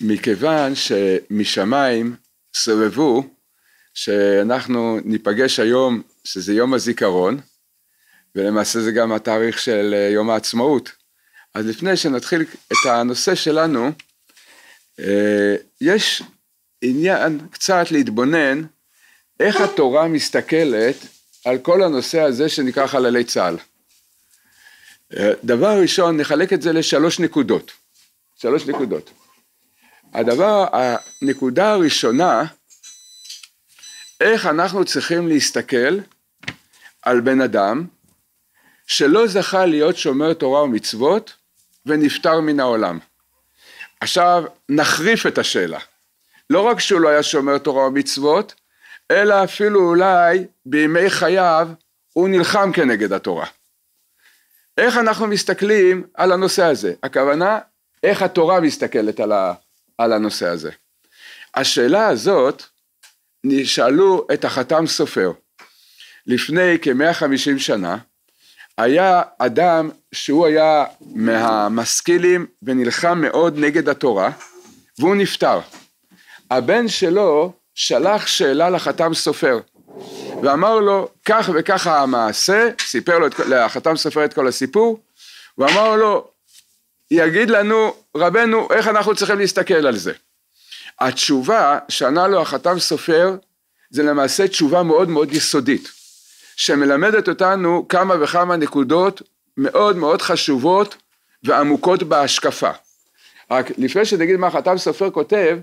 מכיוון שמשמיים סבבו שאנחנו ניפגש היום, שזה יום הזיכרון, ולמעשה זה גם התאריך של אה, יום העצמאות. אז לפני שנתחיל את הנושא שלנו, אה, יש עניין קצת להתבונן איך התורה מסתכלת על כל הנושא הזה שנקרא חללי צה"ל. אה, דבר ראשון, נחלק את זה לשלוש נקודות. שלוש נקודות. הדבר, הנקודה הראשונה, איך אנחנו צריכים להסתכל על בן אדם שלא זכה להיות שומר תורה ומצוות ונפטר מן העולם. עכשיו נחריף את השאלה. לא רק שהוא לא היה שומר תורה ומצוות, אלא אפילו אולי בימי חייו הוא נלחם כנגד התורה. איך אנחנו מסתכלים על הנושא הזה? הכוונה, איך התורה מסתכלת על ה... על הנושא הזה. השאלה הזאת נשאלו את החתם סופר. לפני כ-150 שנה היה אדם שהוא היה מהמשכילים ונלחם מאוד נגד התורה והוא נפטר. הבן שלו שלח שאלה לחתם סופר ואמר לו כך וככה המעשה, סיפר לו, את, לחתם סופר את כל הסיפור ואמר לו יגיד לנו רבנו איך אנחנו צריכים להסתכל על זה. התשובה שענה לו החתם סופר זה למעשה תשובה מאוד מאוד יסודית שמלמדת אותנו כמה וכמה נקודות מאוד מאוד חשובות ועמוקות בהשקפה. רק לפני שנגיד מה החתם סופר כותב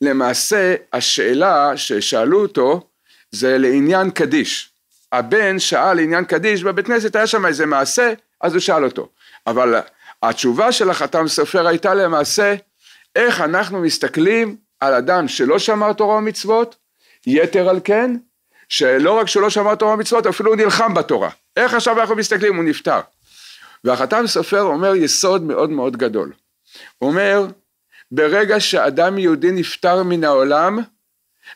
למעשה השאלה ששאלו אותו זה לעניין קדיש. הבן שאל לעניין קדיש בבית כנסת היה שם איזה מעשה אז הוא שאל אותו אבל התשובה של החתם סופר הייתה למעשה איך אנחנו מסתכלים על אדם שלא שמר תורה ומצוות, יתר על כן, שלא רק שלא שמר תורה ומצוות, אפילו הוא נלחם בתורה. איך עכשיו אנחנו מסתכלים? הוא נפטר. והחתם סופר אומר יסוד מאוד מאוד גדול. הוא אומר, ברגע שאדם יהודי נפטר מן העולם,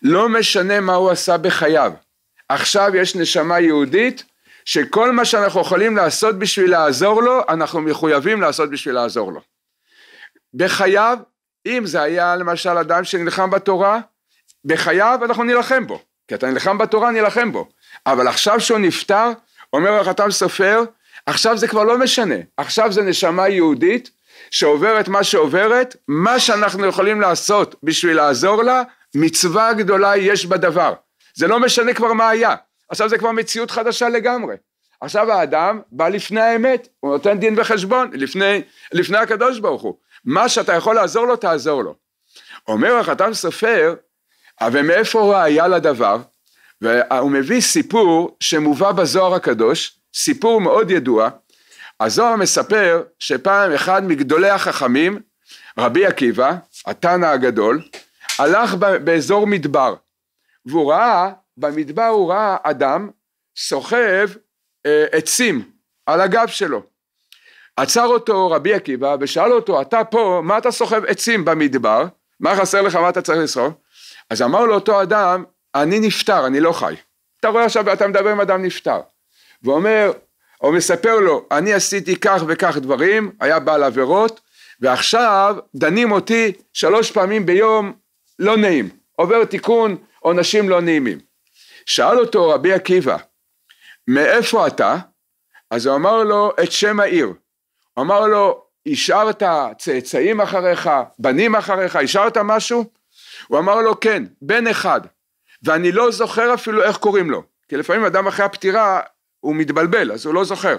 לא משנה מה הוא עשה בחייו. עכשיו יש נשמה יהודית, שכל מה שאנחנו יכולים לעשות בשביל לעזור לו, אנחנו מחויבים לעשות בשביל לעזור לו. בחייו, אם זה היה למשל אדם שנלחם בתורה, בחייו אנחנו נילחם בו, כי אתה נלחם בתורה נילחם בו, אבל עכשיו שהוא נפטר, אומר החתם סופר, עכשיו זה כבר לא משנה, עכשיו זה נשמה יהודית שעוברת מה שעוברת, מה שאנחנו יכולים לעשות בשביל לעזור לה, מצווה גדולה יש בדבר, זה לא משנה כבר מה היה, עכשיו זה כבר מציאות חדשה לגמרי. עכשיו האדם בא לפני האמת, הוא נותן דין וחשבון לפני, לפני הקדוש ברוך הוא. מה שאתה יכול לעזור לו, תעזור לו. אומר החתם סופר, אבל מאיפה ראייה לדבר? והוא מביא סיפור שמובא בזוהר הקדוש, סיפור מאוד ידוע. הזוהר מספר שפעם אחד מגדולי החכמים, רבי עקיבא, התנא הגדול, הלך באזור מדבר, והוא ראה במדבר הוא ראה אדם סוחב אה, עצים על הגב שלו. עצר אותו רבי עקיבא ושאל אותו, אתה פה, מה אתה סוחב עצים במדבר? מה חסר לך, מה אתה צריך לסחוב? אז אמר לו אותו אדם, אני נפטר, אני לא חי. אתה רואה עכשיו, אתה מדבר עם אדם נפטר. ואומר, או מספר לו, אני עשיתי כך וכך דברים, היה בעל עבירות, ועכשיו דנים אותי שלוש פעמים ביום, לא נעים. עובר תיקון עונשים לא נעימים. שאל אותו רבי עקיבא, מאיפה אתה? אז הוא אמר לו את שם העיר. הוא אמר לו, השארת צאצאים אחריך, בנים אחריך, השארת משהו? הוא אמר לו, כן, בן אחד. ואני לא זוכר אפילו איך קוראים לו. כי לפעמים אדם אחרי הפטירה, הוא מתבלבל, אז הוא לא זוכר.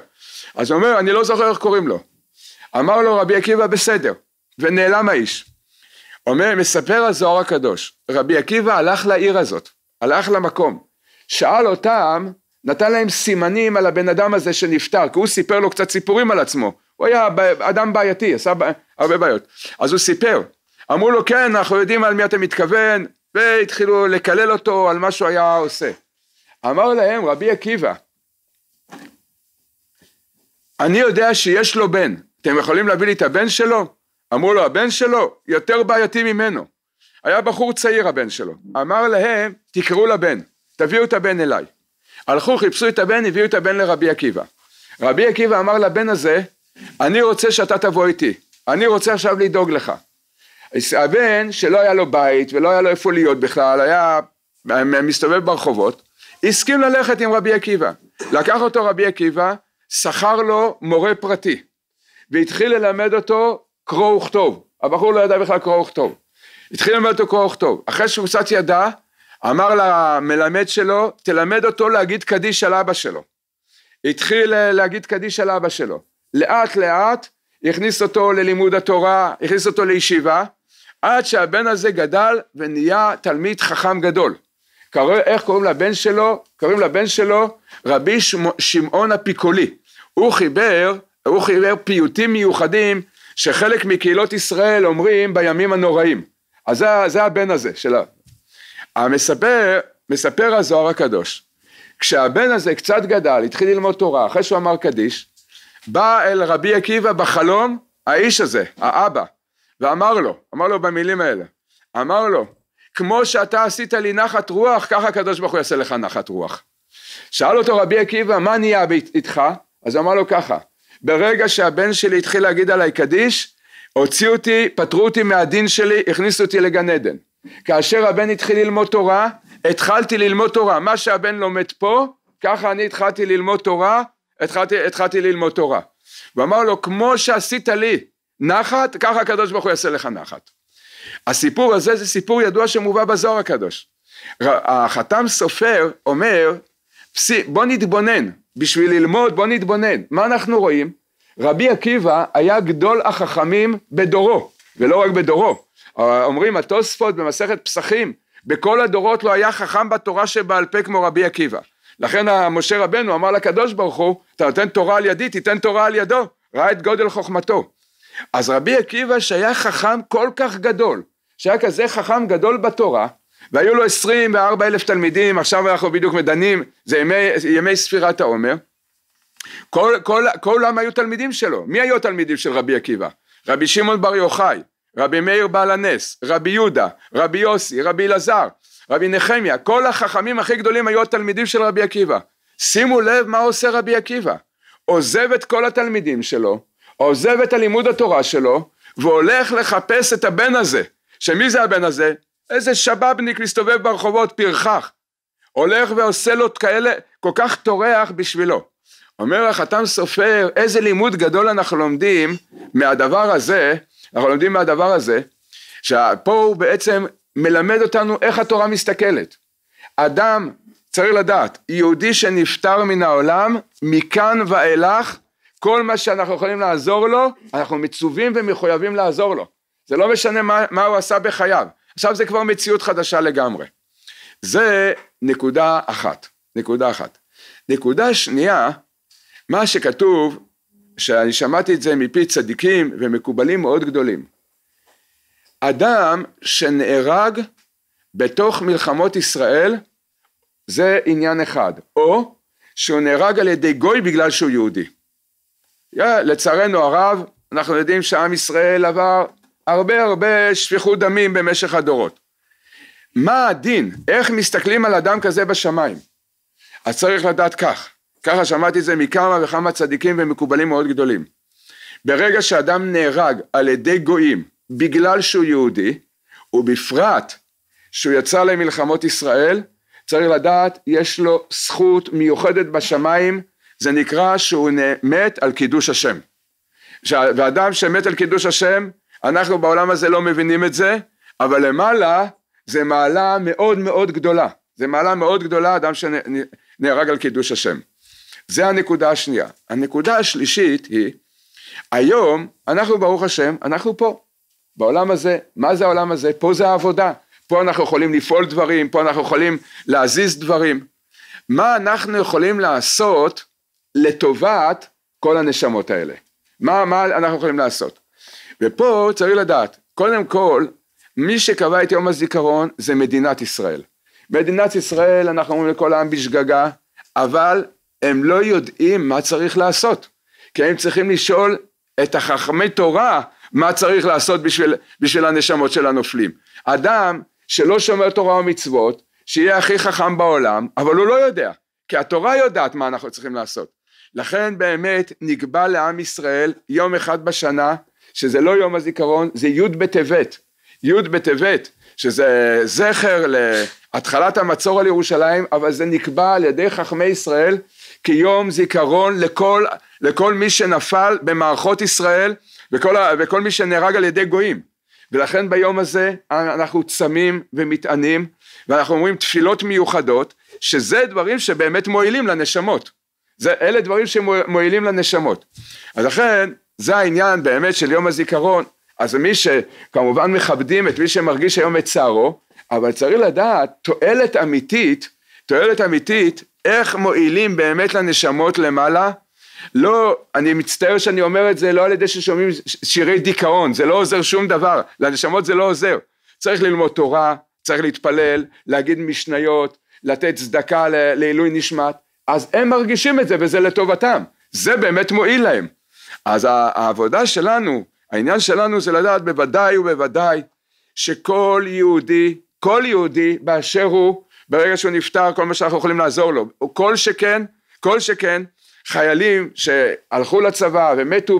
אז הוא אומר, אני לא זוכר איך קוראים לו. אמר לו רבי עקיבא, בסדר. ונעלם האיש. אומר, מספר הזוהר הקדוש, רבי עקיבא הלך לעיר הזאת, הלך למקום. שאל אותם, נתן להם סימנים על הבן אדם הזה שנפטר, כי הוא סיפר לו קצת סיפורים על עצמו, הוא היה אדם בעייתי, עשה הרבה בעיות, אז הוא סיפר, אמרו לו כן, אנחנו יודעים על מי אתה מתכוון, והתחילו לקלל אותו על מה שהוא היה עושה. אמר להם רבי עקיבא, אני יודע שיש לו בן, אתם יכולים להביא לי את הבן שלו? אמרו לו, הבן שלו יותר בעייתי ממנו. היה בחור צעיר הבן שלו, אמר להם, תקראו לבן. תביאו את הבן אליי. הלכו, חיפשו את הבן, הביאו את הבן לרבי עקיבא. רבי עקיבא אמר לבן הזה, אני רוצה שאתה תבוא איתי, אני רוצה עכשיו לדאוג לך. הבן שלא היה לו בית ולא היה לו איפה להיות בכלל, היה מסתובב ברחובות, הסכים ללכת עם רבי עקיבא. לקח אותו רבי עקיבא, שכר לו מורה פרטי, והתחיל ללמד אותו קרוא וכתוב. הבחור לא ידע בכלל קרוא וכתוב. התחיל ללמד אותו קרוא וכתוב. אחרי שהוא קצת ידע, אמר למלמד שלו, תלמד אותו להגיד קדיש על אבא שלו. התחיל אה, להגיד קדיש על אבא שלו. לאט לאט הכניס אותו ללימוד התורה, הכניס אותו לישיבה, עד שהבן הזה גדל ונהיה תלמיד חכם גדול. קרא, איך קוראים לבן שלו? קוראים לבן שלו רבי שמעון הפיקולי. הוא חיבר, הוא חיבר פיוטים מיוחדים שחלק מקהילות ישראל אומרים בימים הנוראים. אז זה, זה הבן הזה שלו. המספר, מספר הזוהר הקדוש, כשהבן הזה קצת גדל, התחיל ללמוד תורה, אחרי שהוא אמר קדיש, בא אל רבי עקיבא בחלום האיש הזה, האבא, ואמר לו, אמר לו במילים האלה, אמר לו, כמו שאתה עשית לי נחת רוח, ככה הקדוש ברוך הוא יעשה לך נחת רוח. שאל אותו רבי עקיבא, מה נהיה איתך? אז אמר לו ככה, ברגע שהבן שלי התחיל להגיד עליי קדיש, הוציאו אותי, פטרו אותי מהדין שלי, הכניסו אותי לגן עדן. כאשר הבן התחיל ללמוד תורה, התחלתי ללמוד תורה. מה שהבן לומד פה, ככה אני התחלתי ללמוד תורה, התחלתי, התחלתי ללמוד תורה. ואמר לו, כמו שעשית לי נחת, ככה הקדוש ברוך הוא יעשה לך נחת. הסיפור הזה זה סיפור ידוע שמובא בזוהר הקדוש. החתם סופר אומר, בוא נתבונן, בשביל ללמוד בוא נתבונן. מה אנחנו רואים? רבי עקיבא היה גדול החכמים בדורו, ולא רק בדורו. אומרים התוספות במסכת פסחים, בכל הדורות לא היה חכם בתורה שבעל פה כמו רבי עקיבא. לכן משה רבנו אמר לקדוש ברוך הוא, אתה נותן תורה על ידי, תיתן תורה על ידו, ראה את גודל חוכמתו. אז רבי עקיבא שהיה חכם כל כך גדול, שהיה כזה חכם גדול בתורה, והיו לו 24 אלף תלמידים, עכשיו אנחנו בדיוק מדנים, זה ימי, ימי ספירת העומר. כל, כל, כולם היו תלמידים שלו. מי היו התלמידים של רבי עקיבא? רבי שמעון בר יוחאי, רבי מאיר בעל הנס, רבי יהודה, רבי יוסי, רבי אלעזר, רבי נחמיה, כל החכמים הכי גדולים היו התלמידים של רבי עקיבא. שימו לב מה עושה רבי עקיבא, עוזב את כל התלמידים שלו, עוזב את הלימוד התורה שלו, והולך לחפש את הבן הזה, שמי זה הבן הזה? איזה שבאבניק מסתובב ברחובות פרחח, הולך ועושה לו כאלה, כל כך טורח בשבילו. אומר החתם סופר, איזה לימוד גדול אנחנו לומדים מהדבר הזה אנחנו לומדים מהדבר הזה, שפה הוא בעצם מלמד אותנו איך התורה מסתכלת. אדם, צריך לדעת, יהודי שנפטר מן העולם, מכאן ואילך, כל מה שאנחנו יכולים לעזור לו, אנחנו מצווים ומחויבים לעזור לו. זה לא משנה מה, מה הוא עשה בחייו. עכשיו זה כבר מציאות חדשה לגמרי. זה נקודה אחת. נקודה אחת. נקודה שנייה, מה שכתוב שאני שמעתי את זה מפי צדיקים ומקובלים מאוד גדולים. אדם שנהרג בתוך מלחמות ישראל זה עניין אחד, או שהוא נהרג על ידי גוי בגלל שהוא יהודי. Yeah, לצערנו הרב, אנחנו יודעים שעם ישראל עבר הרבה הרבה שפיכות דמים במשך הדורות. מה הדין? איך מסתכלים על אדם כזה בשמיים? אז צריך לדעת כך, ככה שמעתי את זה מכמה וכמה צדיקים ומקובלים מאוד גדולים. ברגע שאדם נהרג על ידי גויים בגלל שהוא יהודי, ובפרט שהוא יצא למלחמות ישראל, צריך לדעת, יש לו זכות מיוחדת בשמיים, זה נקרא שהוא מת על קידוש השם. ואדם שמת על קידוש השם, אנחנו בעולם הזה לא מבינים את זה, אבל למעלה זה מעלה מאוד מאוד גדולה. זה מעלה מאוד גדולה, אדם שנהרג על קידוש השם. זה הנקודה השנייה. הנקודה השלישית היא, היום אנחנו ברוך השם, אנחנו פה, בעולם הזה, מה זה העולם הזה? פה זה העבודה, פה אנחנו יכולים לפעול דברים, פה אנחנו יכולים להזיז דברים. מה אנחנו יכולים לעשות לטובת כל הנשמות האלה? מה, מה אנחנו יכולים לעשות? ופה צריך לדעת, קודם כל, מי שקבע את יום הזיכרון זה מדינת ישראל. מדינת ישראל, אנחנו אומרים לכל העם בשגגה, אבל הם לא יודעים מה צריך לעשות, כי הם צריכים לשאול את החכמי תורה מה צריך לעשות בשביל, בשביל הנשמות של הנופלים. אדם שלא שומר תורה ומצוות, שיהיה הכי חכם בעולם, אבל הוא לא יודע, כי התורה יודעת מה אנחנו צריכים לעשות. לכן באמת נקבע לעם ישראל יום אחד בשנה, שזה לא יום הזיכרון, זה י' בטבת. י' בטבת, שזה זכר להתחלת המצור על ירושלים, אבל זה נקבע על ידי חכמי ישראל כיום זיכרון לכל, לכל מי שנפל במערכות ישראל וכל, וכל מי שנהרג על ידי גויים. ולכן ביום הזה אנחנו צמים ומתענים ואנחנו אומרים תפילות מיוחדות שזה דברים שבאמת מועילים לנשמות. זה, אלה דברים שמועילים לנשמות. אז לכן זה העניין באמת של יום הזיכרון. אז מי שכמובן מכבדים את מי שמרגיש היום את צערו, אבל צריך לדעת תועלת אמיתית, תועלת אמיתית איך מועילים באמת לנשמות למעלה? לא, אני מצטער שאני אומר את זה לא על ידי ששומעים שירי דיכאון, זה לא עוזר שום דבר, לנשמות זה לא עוזר. צריך ללמוד תורה, צריך להתפלל, להגיד משניות, לתת צדקה לעילוי נשמת, אז הם מרגישים את זה וזה לטובתם, זה באמת מועיל להם. אז העבודה שלנו, העניין שלנו זה לדעת בוודאי ובוודאי שכל יהודי, כל יהודי באשר הוא, ברגע שהוא נפטר כל מה שאנחנו יכולים לעזור לו, כל שכן, כל שכן חיילים שהלכו לצבא ומתו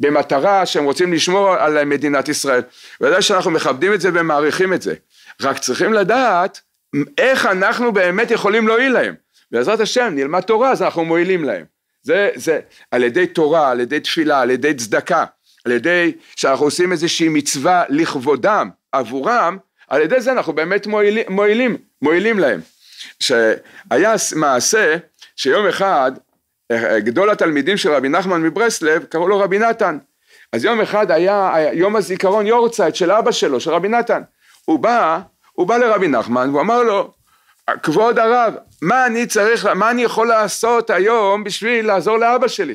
במטרה שהם רוצים לשמור על מדינת ישראל, ודאי שאנחנו מכבדים את זה ומעריכים את זה, רק צריכים לדעת איך אנחנו באמת יכולים להועיל להם, בעזרת השם נלמד תורה אז אנחנו מועילים להם, זה, זה על ידי תורה, על ידי תפילה, על ידי צדקה, על ידי שאנחנו עושים איזושהי מצווה לכבודם, עבורם על ידי זה אנחנו באמת מועילים, מועילים, מועילים להם. שהיה מעשה שיום אחד אה, אה, גדול התלמידים של רבי נחמן מברסלב קראו לו רבי נתן אז יום אחד היה יום הזיכרון יורצייט של אבא שלו של רבי נתן הוא בא הוא בא לרבי נחמן והוא אמר לו כבוד הרב מה אני צריך מה אני יכול לעשות היום בשביל לעזור לאבא שלי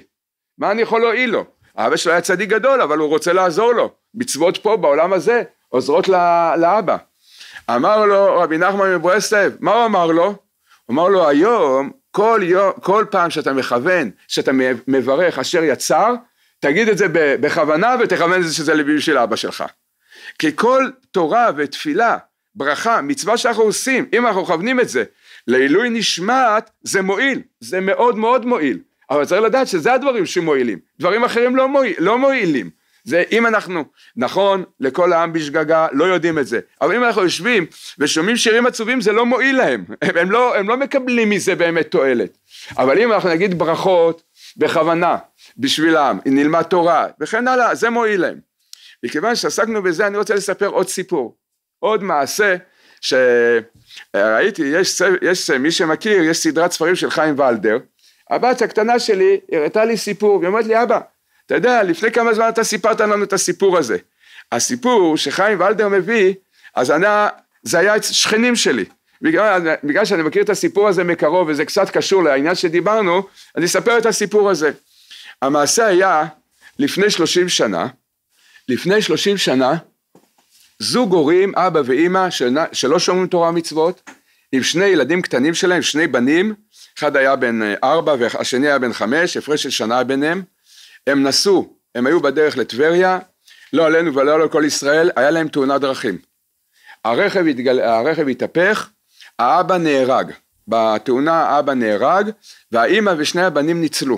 מה אני יכול להועיל לו אבא שלו היה צדיק גדול אבל הוא רוצה לעזור לו מצוות פה בעולם הזה עוזרות לאבא. אמר לו רבי נחמן מברסלב, מה הוא אמר לו? הוא אמר לו, היום, כל, יום, כל פעם שאתה מכוון, שאתה מברך אשר יצר, תגיד את זה בכוונה ותכוון את זה שזה של אבא שלך. כי כל תורה ותפילה, ברכה, מצווה שאנחנו עושים, אם אנחנו מכוונים את זה לעילוי נשמת, זה מועיל, זה מאוד מאוד מועיל. אבל צריך לדעת שזה הדברים שמועילים, דברים אחרים לא, מועיל, לא מועילים. זה אם אנחנו, נכון, לכל העם בשגגה, לא יודעים את זה, אבל אם אנחנו יושבים ושומעים שירים עצובים זה לא מועיל להם, הם, הם, לא, הם לא מקבלים מזה באמת תועלת, אבל אם אנחנו נגיד ברכות בכוונה, בשבילם, נלמד תורה וכן הלאה, זה מועיל להם. מכיוון שעסקנו בזה אני רוצה לספר עוד סיפור, עוד מעשה שראיתי, יש, יש מי שמכיר, יש סדרת ספרים של חיים ולדר, הבת הקטנה שלי הראתה לי סיפור, והיא אומרת לי אבא אתה יודע, לפני כמה זמן אתה סיפרת לנו את הסיפור הזה. הסיפור שחיים ולדר מביא, אז אני, זה היה שכנים שלי. בגלל, בגלל שאני מכיר את הסיפור הזה מקרוב וזה קצת קשור לעניין שדיברנו, אני אספר את הסיפור הזה. המעשה היה לפני שלושים שנה, לפני שלושים שנה, זוג הורים, אבא ואימא, שלא, שלא שומרים תורה ומצוות, עם שני ילדים קטנים שלהם, שני בנים, אחד היה בן אה, ארבע והשני היה בן חמש, הפרש של שנה ביניהם, הם נסעו, הם היו בדרך לטבריה, לא עלינו ולא על כל ישראל, היה להם תאונת דרכים. הרכב, התגל... הרכב התהפך, האבא נהרג. בתאונה האבא נהרג, והאימא ושני הבנים ניצלו.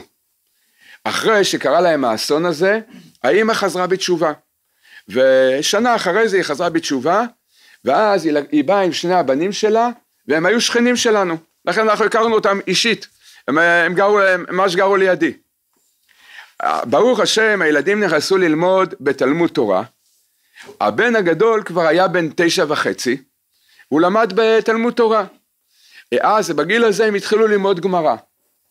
אחרי שקרה להם האסון הזה, האימא חזרה בתשובה. ושנה אחרי זה היא חזרה בתשובה, ואז היא, היא באה עם שני הבנים שלה, והם היו שכנים שלנו. לכן אנחנו הכרנו אותם אישית. הם, הם גרו, הם ממש גרו לידי. ברוך השם הילדים נכנסו ללמוד בתלמוד תורה, הבן הגדול כבר היה בן תשע וחצי, הוא למד בתלמוד תורה. אז בגיל הזה הם התחילו ללמוד גמרא.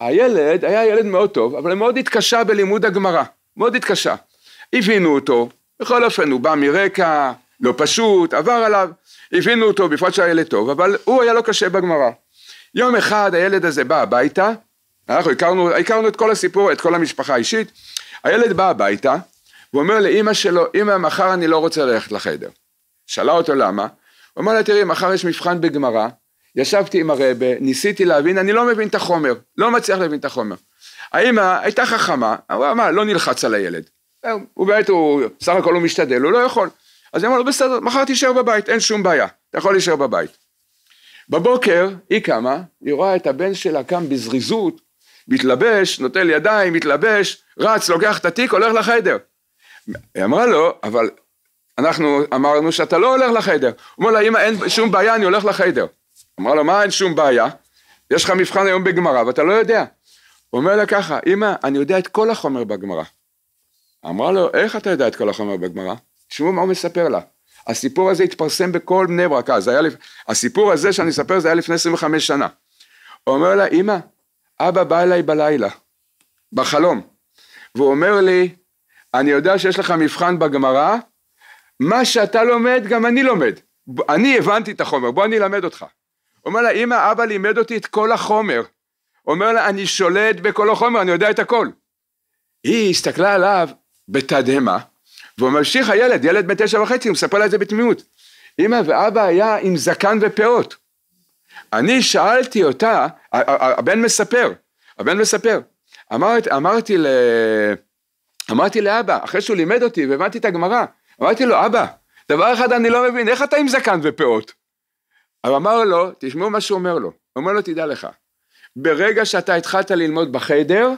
הילד היה ילד מאוד טוב, אבל מאוד התקשה בלימוד הגמרא, מאוד התקשה. הבינו אותו, בכל אופן הוא בא מרקע לא פשוט, עבר עליו, הבינו אותו בפרט שהילד טוב, אבל הוא היה לו קשה בגמרא. יום אחד הילד הזה בא הביתה, אנחנו הכרנו, הכרנו את כל הסיפור, את כל המשפחה האישית. הילד בא הביתה, ואומר לאימא שלו, אימא, מחר אני לא רוצה ללכת לחדר. שאלה אותו למה, הוא אמר לה, תראי, מחר יש מבחן בגמרא, ישבתי עם הרבה, ניסיתי להבין, אני לא מבין את החומר, לא מצליח להבין את החומר. האימא הייתה חכמה, אמרה, מה, לא נלחץ על הילד. הוא באמת, הוא, סך הכל הוא משתדל, הוא לא יכול. אז היא אמרה לו, בסדר, מחר תישאר בבית, אין שום בעיה, אתה יכול להישאר בבית. בבוקר, היא קמה, היא רואה את הבן שלה קם בזריזות, מתלבש, נוטל ידיים, מתלבש, רץ, לוקח את התיק, הולך לחדר. היא אמרה לו, לא, אבל אנחנו אמרנו שאתה לא הולך לחדר. הוא אומר לה, אמא, אין שום בעיה, אני הולך לחדר. אמרה לו, מה אין שום בעיה? יש לך מבחן היום בגמרא ואתה לא יודע. הוא אומר לה ככה, אמא, אני יודע את כל החומר בגמרא. אמרה לו, איך אתה יודע את כל החומר בגמרא? תשמעו מה הוא מספר לה. הסיפור הזה התפרסם בכל בני ברק, אז אה, היה, הסיפור הזה שאני אספר זה היה לפני 25 שנה. הוא אומר לה, אמא, אבא בא אליי בלילה, בחלום, והוא אומר לי, אני יודע שיש לך מבחן בגמרא, מה שאתה לומד גם אני לומד. אני הבנתי את החומר, בוא אני אלמד אותך. אומר לה, אמא, אבא לימד אותי את כל החומר. אומר לה, אני שולט בכל החומר, אני יודע את הכל. היא הסתכלה עליו בתדהמה, והוא ממשיך הילד, ילד בן תשע וחצי, הוא מספר לה את זה בתמימות. אמא ואבא היה עם זקן ופאות. אני שאלתי אותה, הבן מספר, הבן מספר, אמרת, אמרתי, ל... אמרתי לאבא, אחרי שהוא לימד אותי והבנתי את הגמרא, אמרתי לו, אבא, דבר אחד אני לא מבין, איך אתה עם זקן ופאות? אבל אמר לו, תשמעו מה שהוא אומר לו, הוא אומר לו, תדע לך, ברגע שאתה התחלת ללמוד בחדר,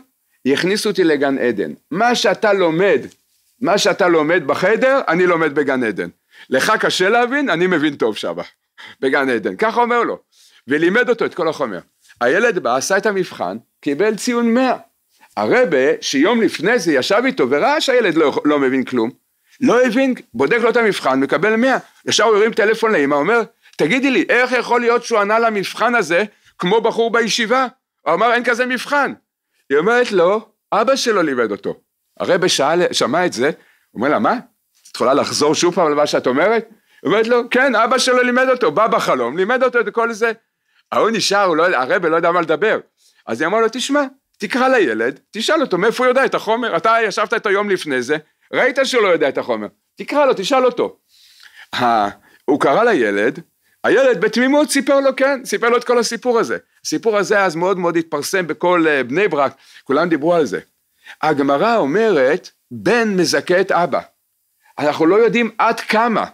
יכניסו אותי לגן עדן. מה שאתה לומד, מה שאתה לומד בחדר, אני לומד בגן עדן. לך קשה להבין, אני מבין טוב שמה, בגן עדן. ככה אומר לו. ולימד אותו את כל החומר. הילד בא, עשה את המבחן, קיבל ציון 100. הרבה שיום לפני זה ישב איתו וראה שהילד לא, לא מבין כלום, לא הבין, בודק לו את המבחן, מקבל 100. ישר הוא הרים טלפון לאמא, אומר, תגידי לי, איך יכול להיות שהוא ענה למבחן הזה כמו בחור בישיבה? הוא אמר, אין כזה מבחן. היא אומרת לו, אבא שלו לימד אותו. הרבה שאל, שמע את זה, הוא אומר לה, מה? את יכולה לחזור שוב פעם למה שאת אומרת? היא אומרת לו, כן, אבא שלו לימד אותו, בא בחלום, לימד אותו את כל זה. ההוא נשאר, לא, הרבה לא יודע מה לדבר. אז היא אמרה לו, תשמע, תקרא לילד, תשאל אותו מאיפה הוא יודע את החומר, אתה ישבת איתו יום לפני זה, ראית שהוא לא יודע את החומר, תקרא לו, תשאל אותו. הוא קרא לילד, הילד בתמימות סיפר לו, כן, סיפר לו את כל הסיפור הזה. הסיפור הזה אז מאוד מאוד התפרסם בכל אה, בני ברק, כולם דיברו על זה. הגמרא אומרת, בן מזכה את אבא. אנחנו לא יודעים עד כמה,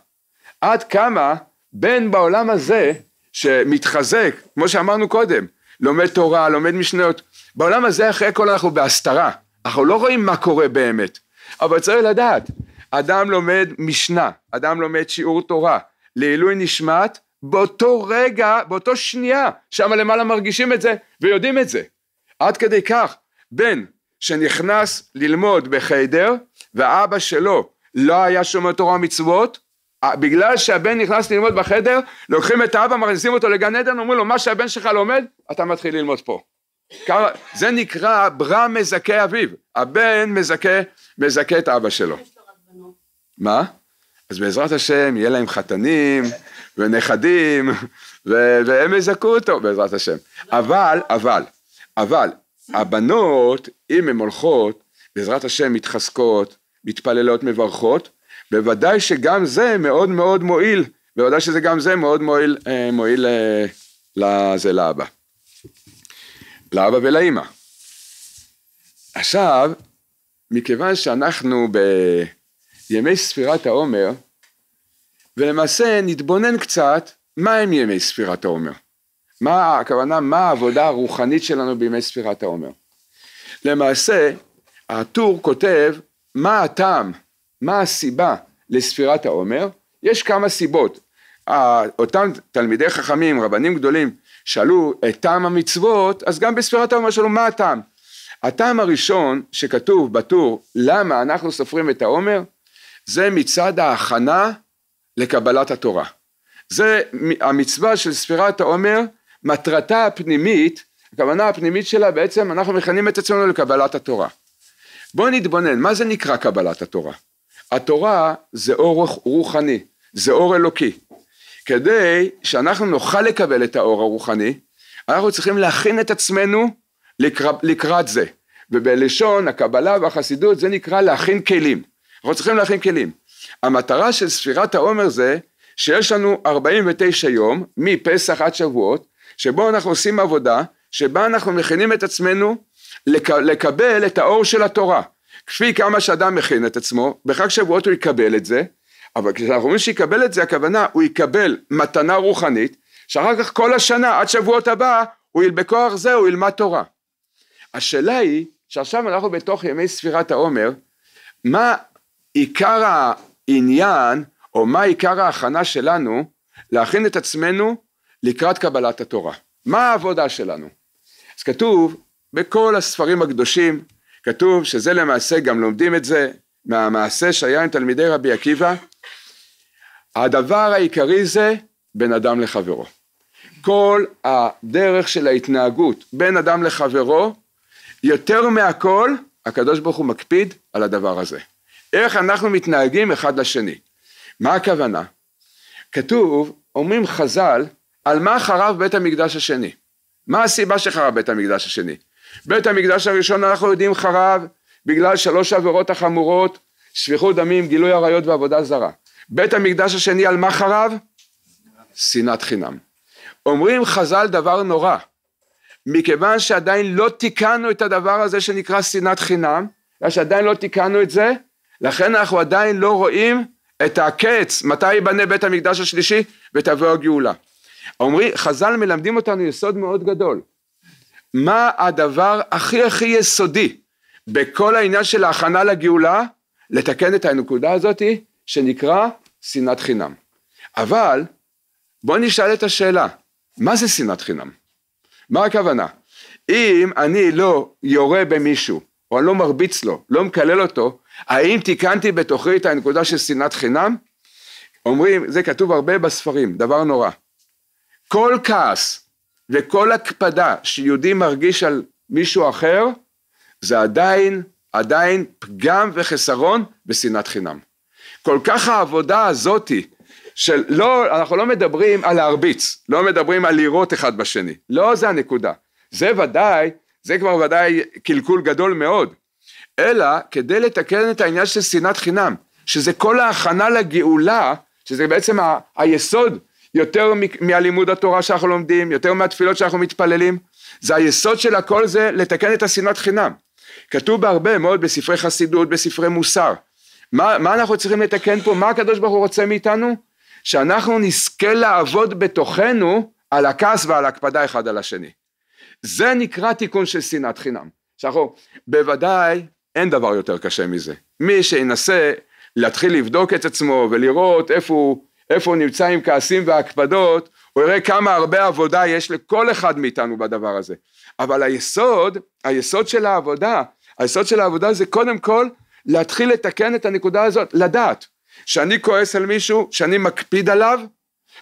עד כמה בן בעולם הזה שמתחזק, כמו שאמרנו קודם, לומד תורה, לומד משניות. בעולם הזה אחרי הכל אנחנו בהסתרה, אנחנו לא רואים מה קורה באמת, אבל צריך לדעת, אדם לומד משנה, אדם לומד שיעור תורה, לעילוי נשמת, באותו רגע, באותו שנייה, שם למעלה מרגישים את זה ויודעים את זה. עד כדי כך, בן שנכנס ללמוד בחיידר, ואבא שלו לא היה שומר תורה ומצוות, אה, בגלל שהבן נכנס ללמוד בחדר, לוקחים את האבא, מכניסים אותו לגן עדן, אומרים לו, מה שהבן שלך לומד, אתה מתחיל ללמוד פה. זה נקרא ברא מזכה אביו, הבן מזכה, מזכה את אבא שלו. מה? אז בעזרת השם יהיה להם חתנים ונכדים והם יזכו אותו בעזרת השם. אבל, אבל, אבל, הבנות, אם הן הולכות, בעזרת השם מתחזקות, מתפללות, מברכות, בוודאי שגם זה מאוד מאוד מועיל, בוודאי שזה גם זה מאוד מועיל, אה, מועיל אה, לזה לאבא. לאבא ולאימא. עכשיו, מכיוון שאנחנו בימי ספירת העומר, ולמעשה נתבונן קצת מהם ימי ספירת העומר. מה הכוונה, מה העבודה הרוחנית שלנו בימי ספירת העומר. למעשה, הטור כותב מה הטעם מה הסיבה לספירת העומר? יש כמה סיבות. אותם תלמידי חכמים, רבנים גדולים, שאלו את טעם המצוות, אז גם בספירת העומר שאלו מה הטעם? הטעם הראשון שכתוב בטור למה אנחנו סופרים את העומר, זה מצד ההכנה לקבלת התורה. זה המצווה של ספירת העומר, מטרתה הפנימית, הכוונה הפנימית שלה בעצם אנחנו מכנים את עצמנו לקבלת התורה. בואו נתבונן, מה זה נקרא קבלת התורה? התורה זה אור רוחני, זה אור אלוקי. כדי שאנחנו נוכל לקבל את האור הרוחני, אנחנו צריכים להכין את עצמנו לקראת, לקראת זה. ובלשון הקבלה והחסידות זה נקרא להכין כלים. אנחנו צריכים להכין כלים. המטרה של ספירת העומר זה שיש לנו 49 יום מפסח עד שבועות שבו אנחנו עושים עבודה שבה אנחנו מכינים את עצמנו לק, לקבל את האור של התורה כפי כמה שאדם מכין את עצמו, בחג שבועות הוא יקבל את זה, אבל כשאנחנו אומרים שיקבל את זה, הכוונה הוא יקבל מתנה רוחנית, שאחר כך כל השנה, עד שבועות הבא, הוא בכוח זה הוא ילמד תורה. השאלה היא, שעכשיו אנחנו בתוך ימי ספירת העומר, מה עיקר העניין, או מה עיקר ההכנה שלנו, להכין את עצמנו לקראת קבלת התורה. מה העבודה שלנו? אז כתוב בכל הספרים הקדושים, כתוב שזה למעשה, גם לומדים את זה מהמעשה שהיה עם תלמידי רבי עקיבא, הדבר העיקרי זה בין אדם לחברו. כל הדרך של ההתנהגות בין אדם לחברו, יותר מהכל, הקדוש ברוך הוא מקפיד על הדבר הזה. איך אנחנו מתנהגים אחד לשני. מה הכוונה? כתוב, אומרים חז"ל, על מה חרב בית המקדש השני? מה הסיבה שחרב בית המקדש השני? בית המקדש הראשון אנחנו יודעים חרב בגלל שלוש עבירות החמורות שפיכות דמים גילוי עריות ועבודה זרה בית המקדש השני על מה חרב? שנאת חינם אומרים חז"ל דבר נורא מכיוון שעדיין לא תיקנו את הדבר הזה שנקרא שנאת חינם בגלל שעדיין לא תיקנו את זה לכן אנחנו עדיין לא רואים את הקץ מתי ייבנה בית המקדש השלישי ותבוא הגאולה אומרים חז"ל מלמדים אותנו יסוד מאוד גדול מה הדבר הכי הכי יסודי בכל העניין של ההכנה לגאולה? לתקן את הנקודה הזאת שנקרא שנאת חינם. אבל בואו נשאל את השאלה, מה זה שנאת חינם? מה הכוונה? אם אני לא יורה במישהו, או אני לא מרביץ לו, לא מקלל אותו, האם תיקנתי בתוכי את הנקודה של שנאת חינם? אומרים, זה כתוב הרבה בספרים, דבר נורא. כל כעס וכל הקפדה שיהודי מרגיש על מישהו אחר, זה עדיין, עדיין פגם וחסרון בשנאת חינם. כל כך העבודה הזאתי, של לא, אנחנו לא מדברים על להרביץ, לא מדברים על לירות אחד בשני, לא זה הנקודה. זה ודאי, זה כבר ודאי קלקול גדול מאוד. אלא כדי לתקן את העניין של שנאת חינם, שזה כל ההכנה לגאולה, שזה בעצם ה- היסוד יותר מלימוד התורה שאנחנו לומדים, יותר מהתפילות שאנחנו מתפללים, זה היסוד של הכל זה לתקן את השנאת חינם. כתוב בהרבה מאוד בספרי חסידות, בספרי מוסר. מה, מה אנחנו צריכים לתקן פה? מה הקדוש ברוך הוא רוצה מאיתנו? שאנחנו נזכה לעבוד בתוכנו על הכעס ועל ההקפדה אחד על השני. זה נקרא תיקון של שנאת חינם. שאנחנו, בוודאי אין דבר יותר קשה מזה. מי שינסה להתחיל לבדוק את עצמו ולראות איפה הוא איפה הוא נמצא עם כעסים והקפדות, הוא יראה כמה הרבה עבודה יש לכל אחד מאיתנו בדבר הזה. אבל היסוד, היסוד של העבודה, היסוד של העבודה זה קודם כל להתחיל לתקן את הנקודה הזאת, לדעת שאני כועס על מישהו, שאני מקפיד עליו,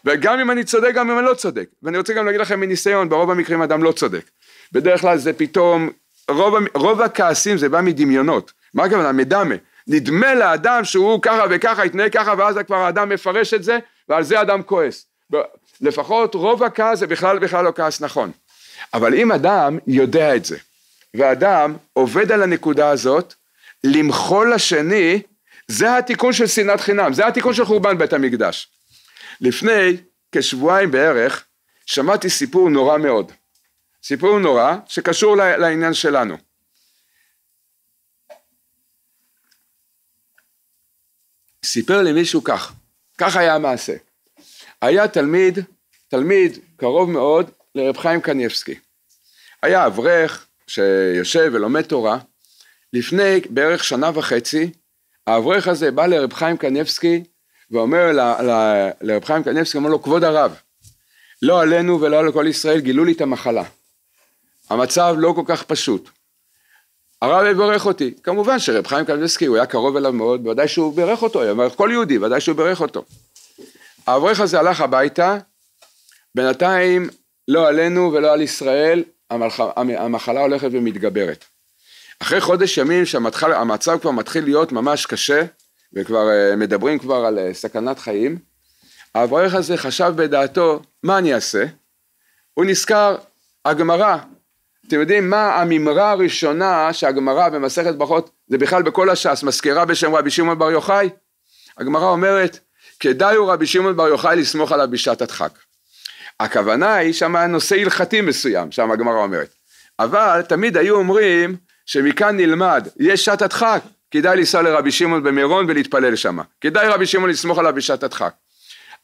וגם אם אני צודק, גם אם אני לא צודק. ואני רוצה גם להגיד לכם מניסיון, ברוב המקרים אדם לא צודק. בדרך כלל זה פתאום, רוב, רוב הכעסים זה בא מדמיונות. מה הכוונה? מדמה. נדמה לאדם שהוא ככה וככה, יתנהג ככה, ואז כבר האדם מפרש את זה, ועל זה אדם כועס. לפחות רוב הכעס זה בכלל בכלל לא כעס נכון. אבל אם אדם יודע את זה, ואדם עובד על הנקודה הזאת, למחול לשני, זה התיקון של שנאת חינם, זה התיקון של חורבן בית המקדש. לפני כשבועיים בערך, שמעתי סיפור נורא מאוד. סיפור נורא שקשור לעניין שלנו. סיפר לי מישהו כך, כך היה המעשה. היה תלמיד, תלמיד קרוב מאוד לרב חיים קניבסקי. היה אברך שיושב ולומד תורה, לפני בערך שנה וחצי, האברך הזה בא לרב חיים קניבסקי ואומר ל, ל, לרב חיים קניבסקי, אומר לו, כבוד הרב, לא עלינו ולא על כל ישראל, גילו לי את המחלה. המצב לא כל כך פשוט. הרב יברך אותי. כמובן שרב חיים קלבסקי הוא היה קרוב אליו מאוד, בוודאי שהוא בירך אותו, הוא אמר, כל יהודי בוודאי שהוא בירך אותו. האברך הזה הלך הביתה, בינתיים לא עלינו ולא על ישראל, המחלה, המחלה הולכת ומתגברת. אחרי חודש ימים שהמצב כבר מתחיל להיות ממש קשה, וכבר אה, מדברים כבר על אה, סכנת חיים, האברך הזה חשב בדעתו, מה אני אעשה? הוא נזכר, הגמרא אתם יודעים מה הממרה הראשונה שהגמרא במסכת ברכות, זה בכלל בכל הש"ס, מזכירה בשם רבי שמעון בר יוחאי? הגמרא אומרת, כדאי הוא רבי שמעון בר יוחאי לסמוך עליו בשעת הדחק. הכוונה היא שם היה נושא הלכתי מסוים, שם הגמרא אומרת. אבל תמיד היו אומרים שמכאן נלמד, יש שעת הדחק, כדאי לנסוע לרבי שמעון במירון ולהתפלל שם. כדאי רבי שמעון לסמוך עליו בשעת הדחק.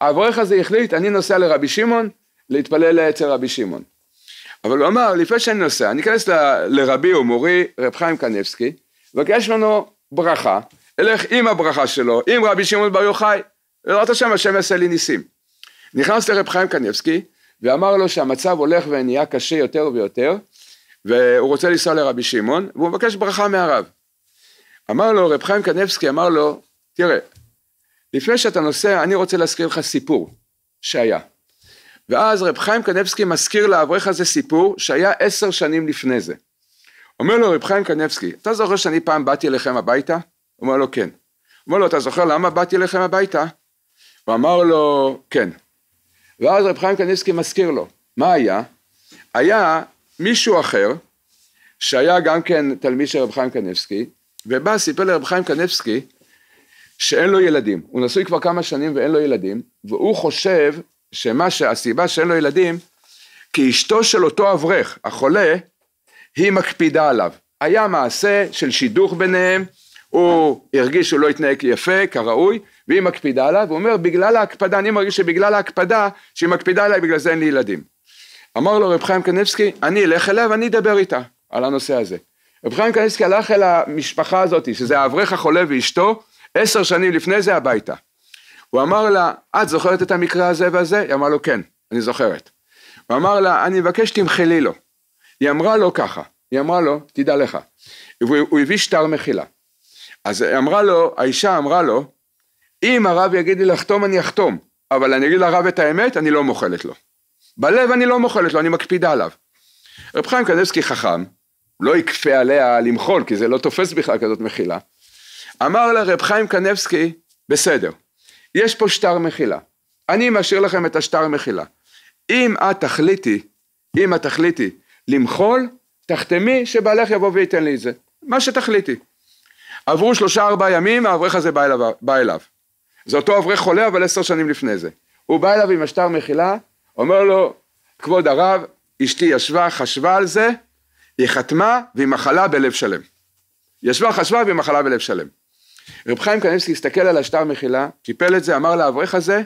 האברך הזה החליט, אני נוסע לרבי שמעון להתפלל אצל רבי שמעון. אבל הוא אמר, לפני שאני נוסע, אני אכנס ל, לרבי ומורי, רב חיים קניבסקי, ואבקש ממנו ברכה, אלך עם הברכה שלו, עם רבי שמעון בר יוחאי, ולראות השם, השם יעשה לי ניסים. נכנס לרב חיים קניבסקי, ואמר לו שהמצב הולך ונהיה קשה יותר ויותר, והוא רוצה לנסוע לרבי שמעון, והוא מבקש ברכה מהרב. אמר לו, רב חיים קניבסקי אמר לו, תראה, לפני שאתה נוסע, אני רוצה להזכיר לך סיפור שהיה. ואז רב חיים קנבסקי מזכיר לאברך הזה סיפור שהיה עשר שנים לפני זה. אומר לו רב חיים קנבסקי, אתה זוכר שאני פעם באתי אליכם הביתה? הוא אומר לו כן. אומר לו, אתה זוכר למה באתי אליכם הביתה? הוא אמר לו, כן. ואז רב חיים קנבסקי מזכיר לו, מה היה? היה מישהו אחר, שהיה גם כן תלמיד של רב חיים קנבסקי, ובא סיפר לרב חיים קנבסקי, שאין לו ילדים. הוא נשוי כבר כמה שנים ואין לו ילדים, והוא חושב שמה שהסיבה שאין לו ילדים כי אשתו של אותו אברך החולה היא מקפידה עליו היה מעשה של שידוך ביניהם הוא הרגיש שהוא לא התנהג יפה כראוי והיא מקפידה עליו הוא אומר בגלל ההקפדה אני מרגיש שבגלל ההקפדה שהיא מקפידה עליי בגלל זה אין לי ילדים אמר לו רב חיים קניבסקי אני אלך אליה ואני אדבר איתה על הנושא הזה רב חיים קניבסקי הלך אל המשפחה הזאת שזה האברך החולה ואשתו עשר שנים לפני זה הביתה הוא אמר לה, את זוכרת את המקרה הזה והזה? היא אמרה לו, כן, אני זוכרת. הוא אמר לה, אני מבקש שתמחלי לו. היא אמרה לו ככה, היא אמרה לו, תדע לך. הוא, הוא הביא שטר מחילה. אז אמרה לו, האישה אמרה לו, אם הרב יגיד לי לחתום, אני אחתום, אבל אני אגיד לרב את האמת, אני לא מוחלת לו. בלב אני לא מוחלת לו, אני מקפידה עליו. רב חיים קניבסקי חכם, לא יכפה עליה למחול, כי זה לא תופס בכלל כזאת מחילה. אמר לה רב חיים קנבסקי, בסדר, יש פה שטר מחילה. אני משאיר לכם את השטר מחילה. אם את תחליטי, אם את תחליטי למחול, תחתמי שבעלך יבוא וייתן לי את זה. מה שתחליטי. עברו שלושה ארבעה ימים, האברך הזה בא אליו, בא אליו. זה אותו אברך חולה אבל עשר שנים לפני זה. הוא בא אליו עם השטר מחילה, אומר לו, כבוד הרב, אשתי ישבה, חשבה על זה, היא חתמה והיא מחלה בלב שלם. ישבה, חשבה והיא מחלה בלב שלם. רב חיים קניבסקי הסתכל על השטר מחילה, קיפל את זה, אמר לאברך הזה,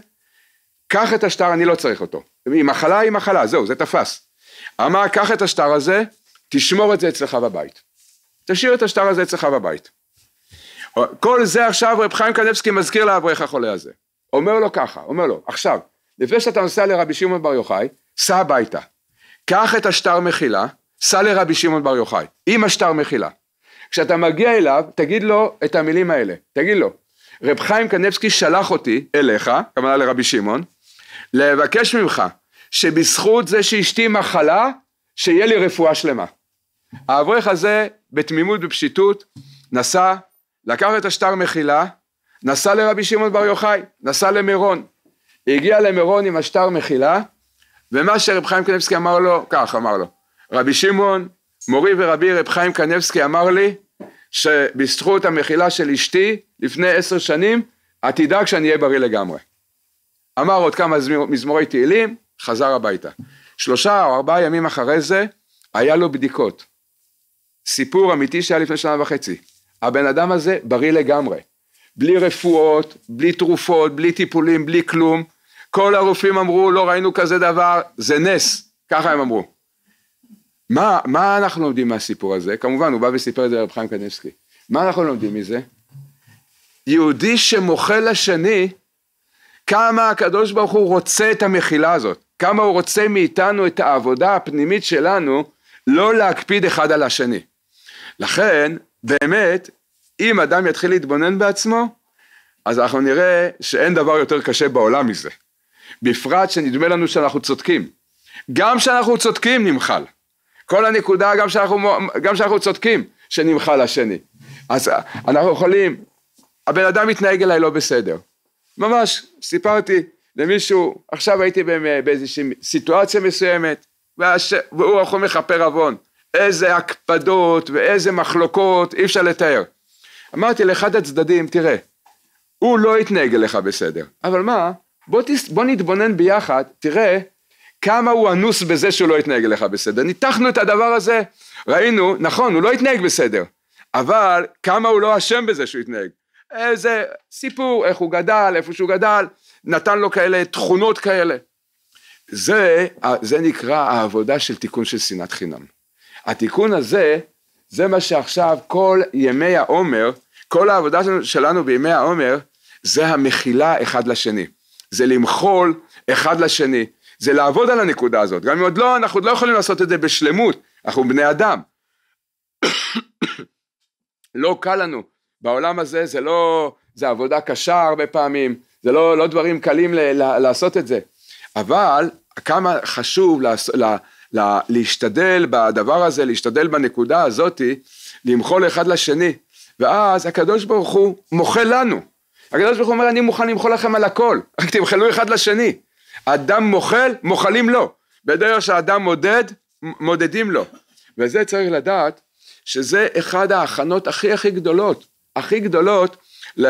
קח את השטר, אני לא צריך אותו. היא מחלה, היא מחלה, זהו, זה תפס. אמר, קח את השטר הזה, תשמור את זה אצלך בבית. תשאיר את השטר הזה אצלך בבית. כל זה עכשיו רב חיים קניבסקי מזכיר לאברך החולה הזה. אומר לו ככה, אומר לו, עכשיו, לפני שאתה נוסע לרבי שמעון בר יוחאי, סע הביתה. קח את השטר מחילה, סע לרבי שמעון בר יוחאי, עם השטר מחילה. כשאתה מגיע אליו, תגיד לו את המילים האלה, תגיד לו, רב חיים קנבסקי שלח אותי אליך, כמובן לרבי שמעון, לבקש ממך שבזכות זה שאשתי מחלה, שיהיה לי רפואה שלמה. האברך הזה בתמימות ופשיטות נסע, לקח את השטר מחילה, נסע לרבי שמעון בר יוחאי, נסע למירון, הגיע למירון עם השטר מחילה, ומה שרב חיים קנבסקי אמר לו, כך אמר לו, רבי שמעון, מורי ורבי רב חיים קנבסקי אמר לי שבזכות המחילה של אשתי לפני עשר שנים עתידה כשאני אהיה בריא לגמרי. אמר עוד כמה מזמורי תהילים, חזר הביתה. שלושה או ארבעה ימים אחרי זה היה לו בדיקות. סיפור אמיתי שהיה לפני שנה וחצי. הבן אדם הזה בריא לגמרי. בלי רפואות, בלי תרופות, בלי טיפולים, בלי כלום. כל הרופאים אמרו לא ראינו כזה דבר, זה נס, ככה הם אמרו. מה, מה אנחנו לומדים מהסיפור הזה? כמובן, הוא בא וסיפר את זה לרב חיים קניבסקי. מה אנחנו לומדים מזה? יהודי שמוחה לשני, כמה הקדוש ברוך הוא רוצה את המחילה הזאת, כמה הוא רוצה מאיתנו את העבודה הפנימית שלנו, לא להקפיד אחד על השני. לכן, באמת, אם אדם יתחיל להתבונן בעצמו, אז אנחנו נראה שאין דבר יותר קשה בעולם מזה. בפרט שנדמה לנו שאנחנו צודקים. גם כשאנחנו צודקים נמחל. כל הנקודה גם שאנחנו, גם שאנחנו צודקים, שנמחה לשני אז אה, אנחנו יכולים, הבן אדם מתנהג אליי לא בסדר. ממש, סיפרתי למישהו, עכשיו הייתי באיזושהי סיטואציה מסוימת, והש... והוא יכול מכפר עוון. איזה הקפדות ואיזה מחלוקות, אי אפשר לתאר. אמרתי לאחד הצדדים, תראה, הוא לא התנהג אליך בסדר, אבל מה, בוא, תס... בוא נתבונן ביחד, תראה כמה הוא אנוס בזה שהוא לא התנהג אליך בסדר. ניתחנו את הדבר הזה, ראינו, נכון, הוא לא התנהג בסדר, אבל כמה הוא לא אשם בזה שהוא התנהג. איזה סיפור, איך הוא גדל, איפה שהוא גדל, נתן לו כאלה תכונות כאלה. זה, זה נקרא העבודה של תיקון של שנאת חינם. התיקון הזה, זה מה שעכשיו כל ימי העומר, כל העבודה שלנו, שלנו בימי העומר, זה המחילה אחד לשני. זה למחול אחד לשני. זה לעבוד על הנקודה הזאת, גם אם עוד לא, אנחנו עוד לא יכולים לעשות את זה בשלמות, אנחנו בני אדם. לא קל לנו, בעולם הזה זה לא, זה עבודה קשה הרבה פעמים, זה לא, לא דברים קלים ל, ל, לעשות את זה, אבל כמה חשוב לעש, ל, ל, להשתדל בדבר הזה, להשתדל בנקודה הזאתי, למחול אחד לשני, ואז הקדוש ברוך הוא מוחל לנו. הקדוש ברוך הוא אומר אני מוכן למחול לכם על הכל, רק תמחלו אחד לשני. אדם מוחל, מוחלים לו. לא. בדרך שאדם מודד, מודדים לו. וזה צריך לדעת שזה אחד ההכנות הכי הכי גדולות, הכי גדולות ל...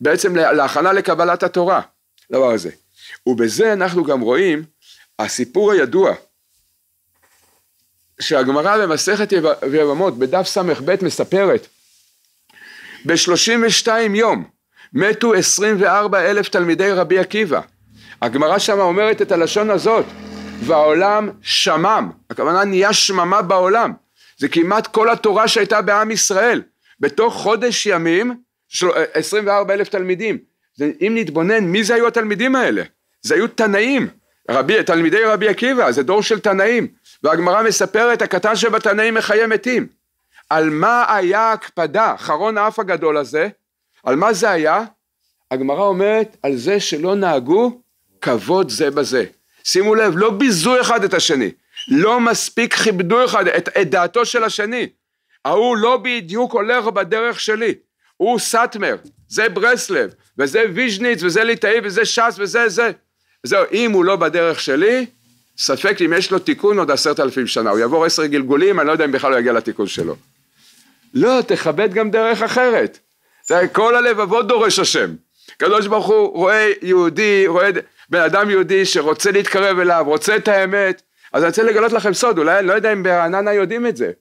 בעצם להכנה לקבלת התורה, דבר הזה. ובזה אנחנו גם רואים הסיפור הידוע שהגמרא במסכת יבמות בדף ס"ב מספרת ב-32 יום מתו 24 אלף תלמידי רבי עקיבא הגמרא שמה אומרת את הלשון הזאת, והעולם שמם, הכוונה נהיה שממה בעולם, זה כמעט כל התורה שהייתה בעם ישראל, בתוך חודש ימים, 24 אלף תלמידים, זה, אם נתבונן מי זה היו התלמידים האלה, זה היו תנאים, רבי, תלמידי רבי עקיבא, זה דור של תנאים, והגמרא מספרת הקטן שבתנאים מחיי מתים, על מה היה ההקפדה, חרון האף הגדול הזה, על מה זה היה? הגמרא אומרת על זה שלא נהגו כבוד זה בזה. שימו לב, לא ביזו אחד את השני, לא מספיק כיבדו אחד את, את דעתו של השני. ההוא לא בדיוק הולך בדרך שלי, הוא סאטמר, זה ברסלב, וזה ויז'ניץ, וזה ליטאי, וזה ש"ס, וזה זה. זהו, אם הוא לא בדרך שלי, ספק אם יש לו תיקון עוד עשרת אלפים שנה, הוא יעבור עשרה גלגולים, אני לא יודע אם בכלל הוא יגיע לתיקון שלו. לא, תכבד גם דרך אחרת. כל הלבבות דורש השם. הקדוש ברוך הוא רואה יהודי, רואה... בן אדם יהודי שרוצה להתקרב אליו, רוצה את האמת, אז אני רוצה לגלות לכם סוד, אולי לא יודע אם ברעננה יודעים את זה,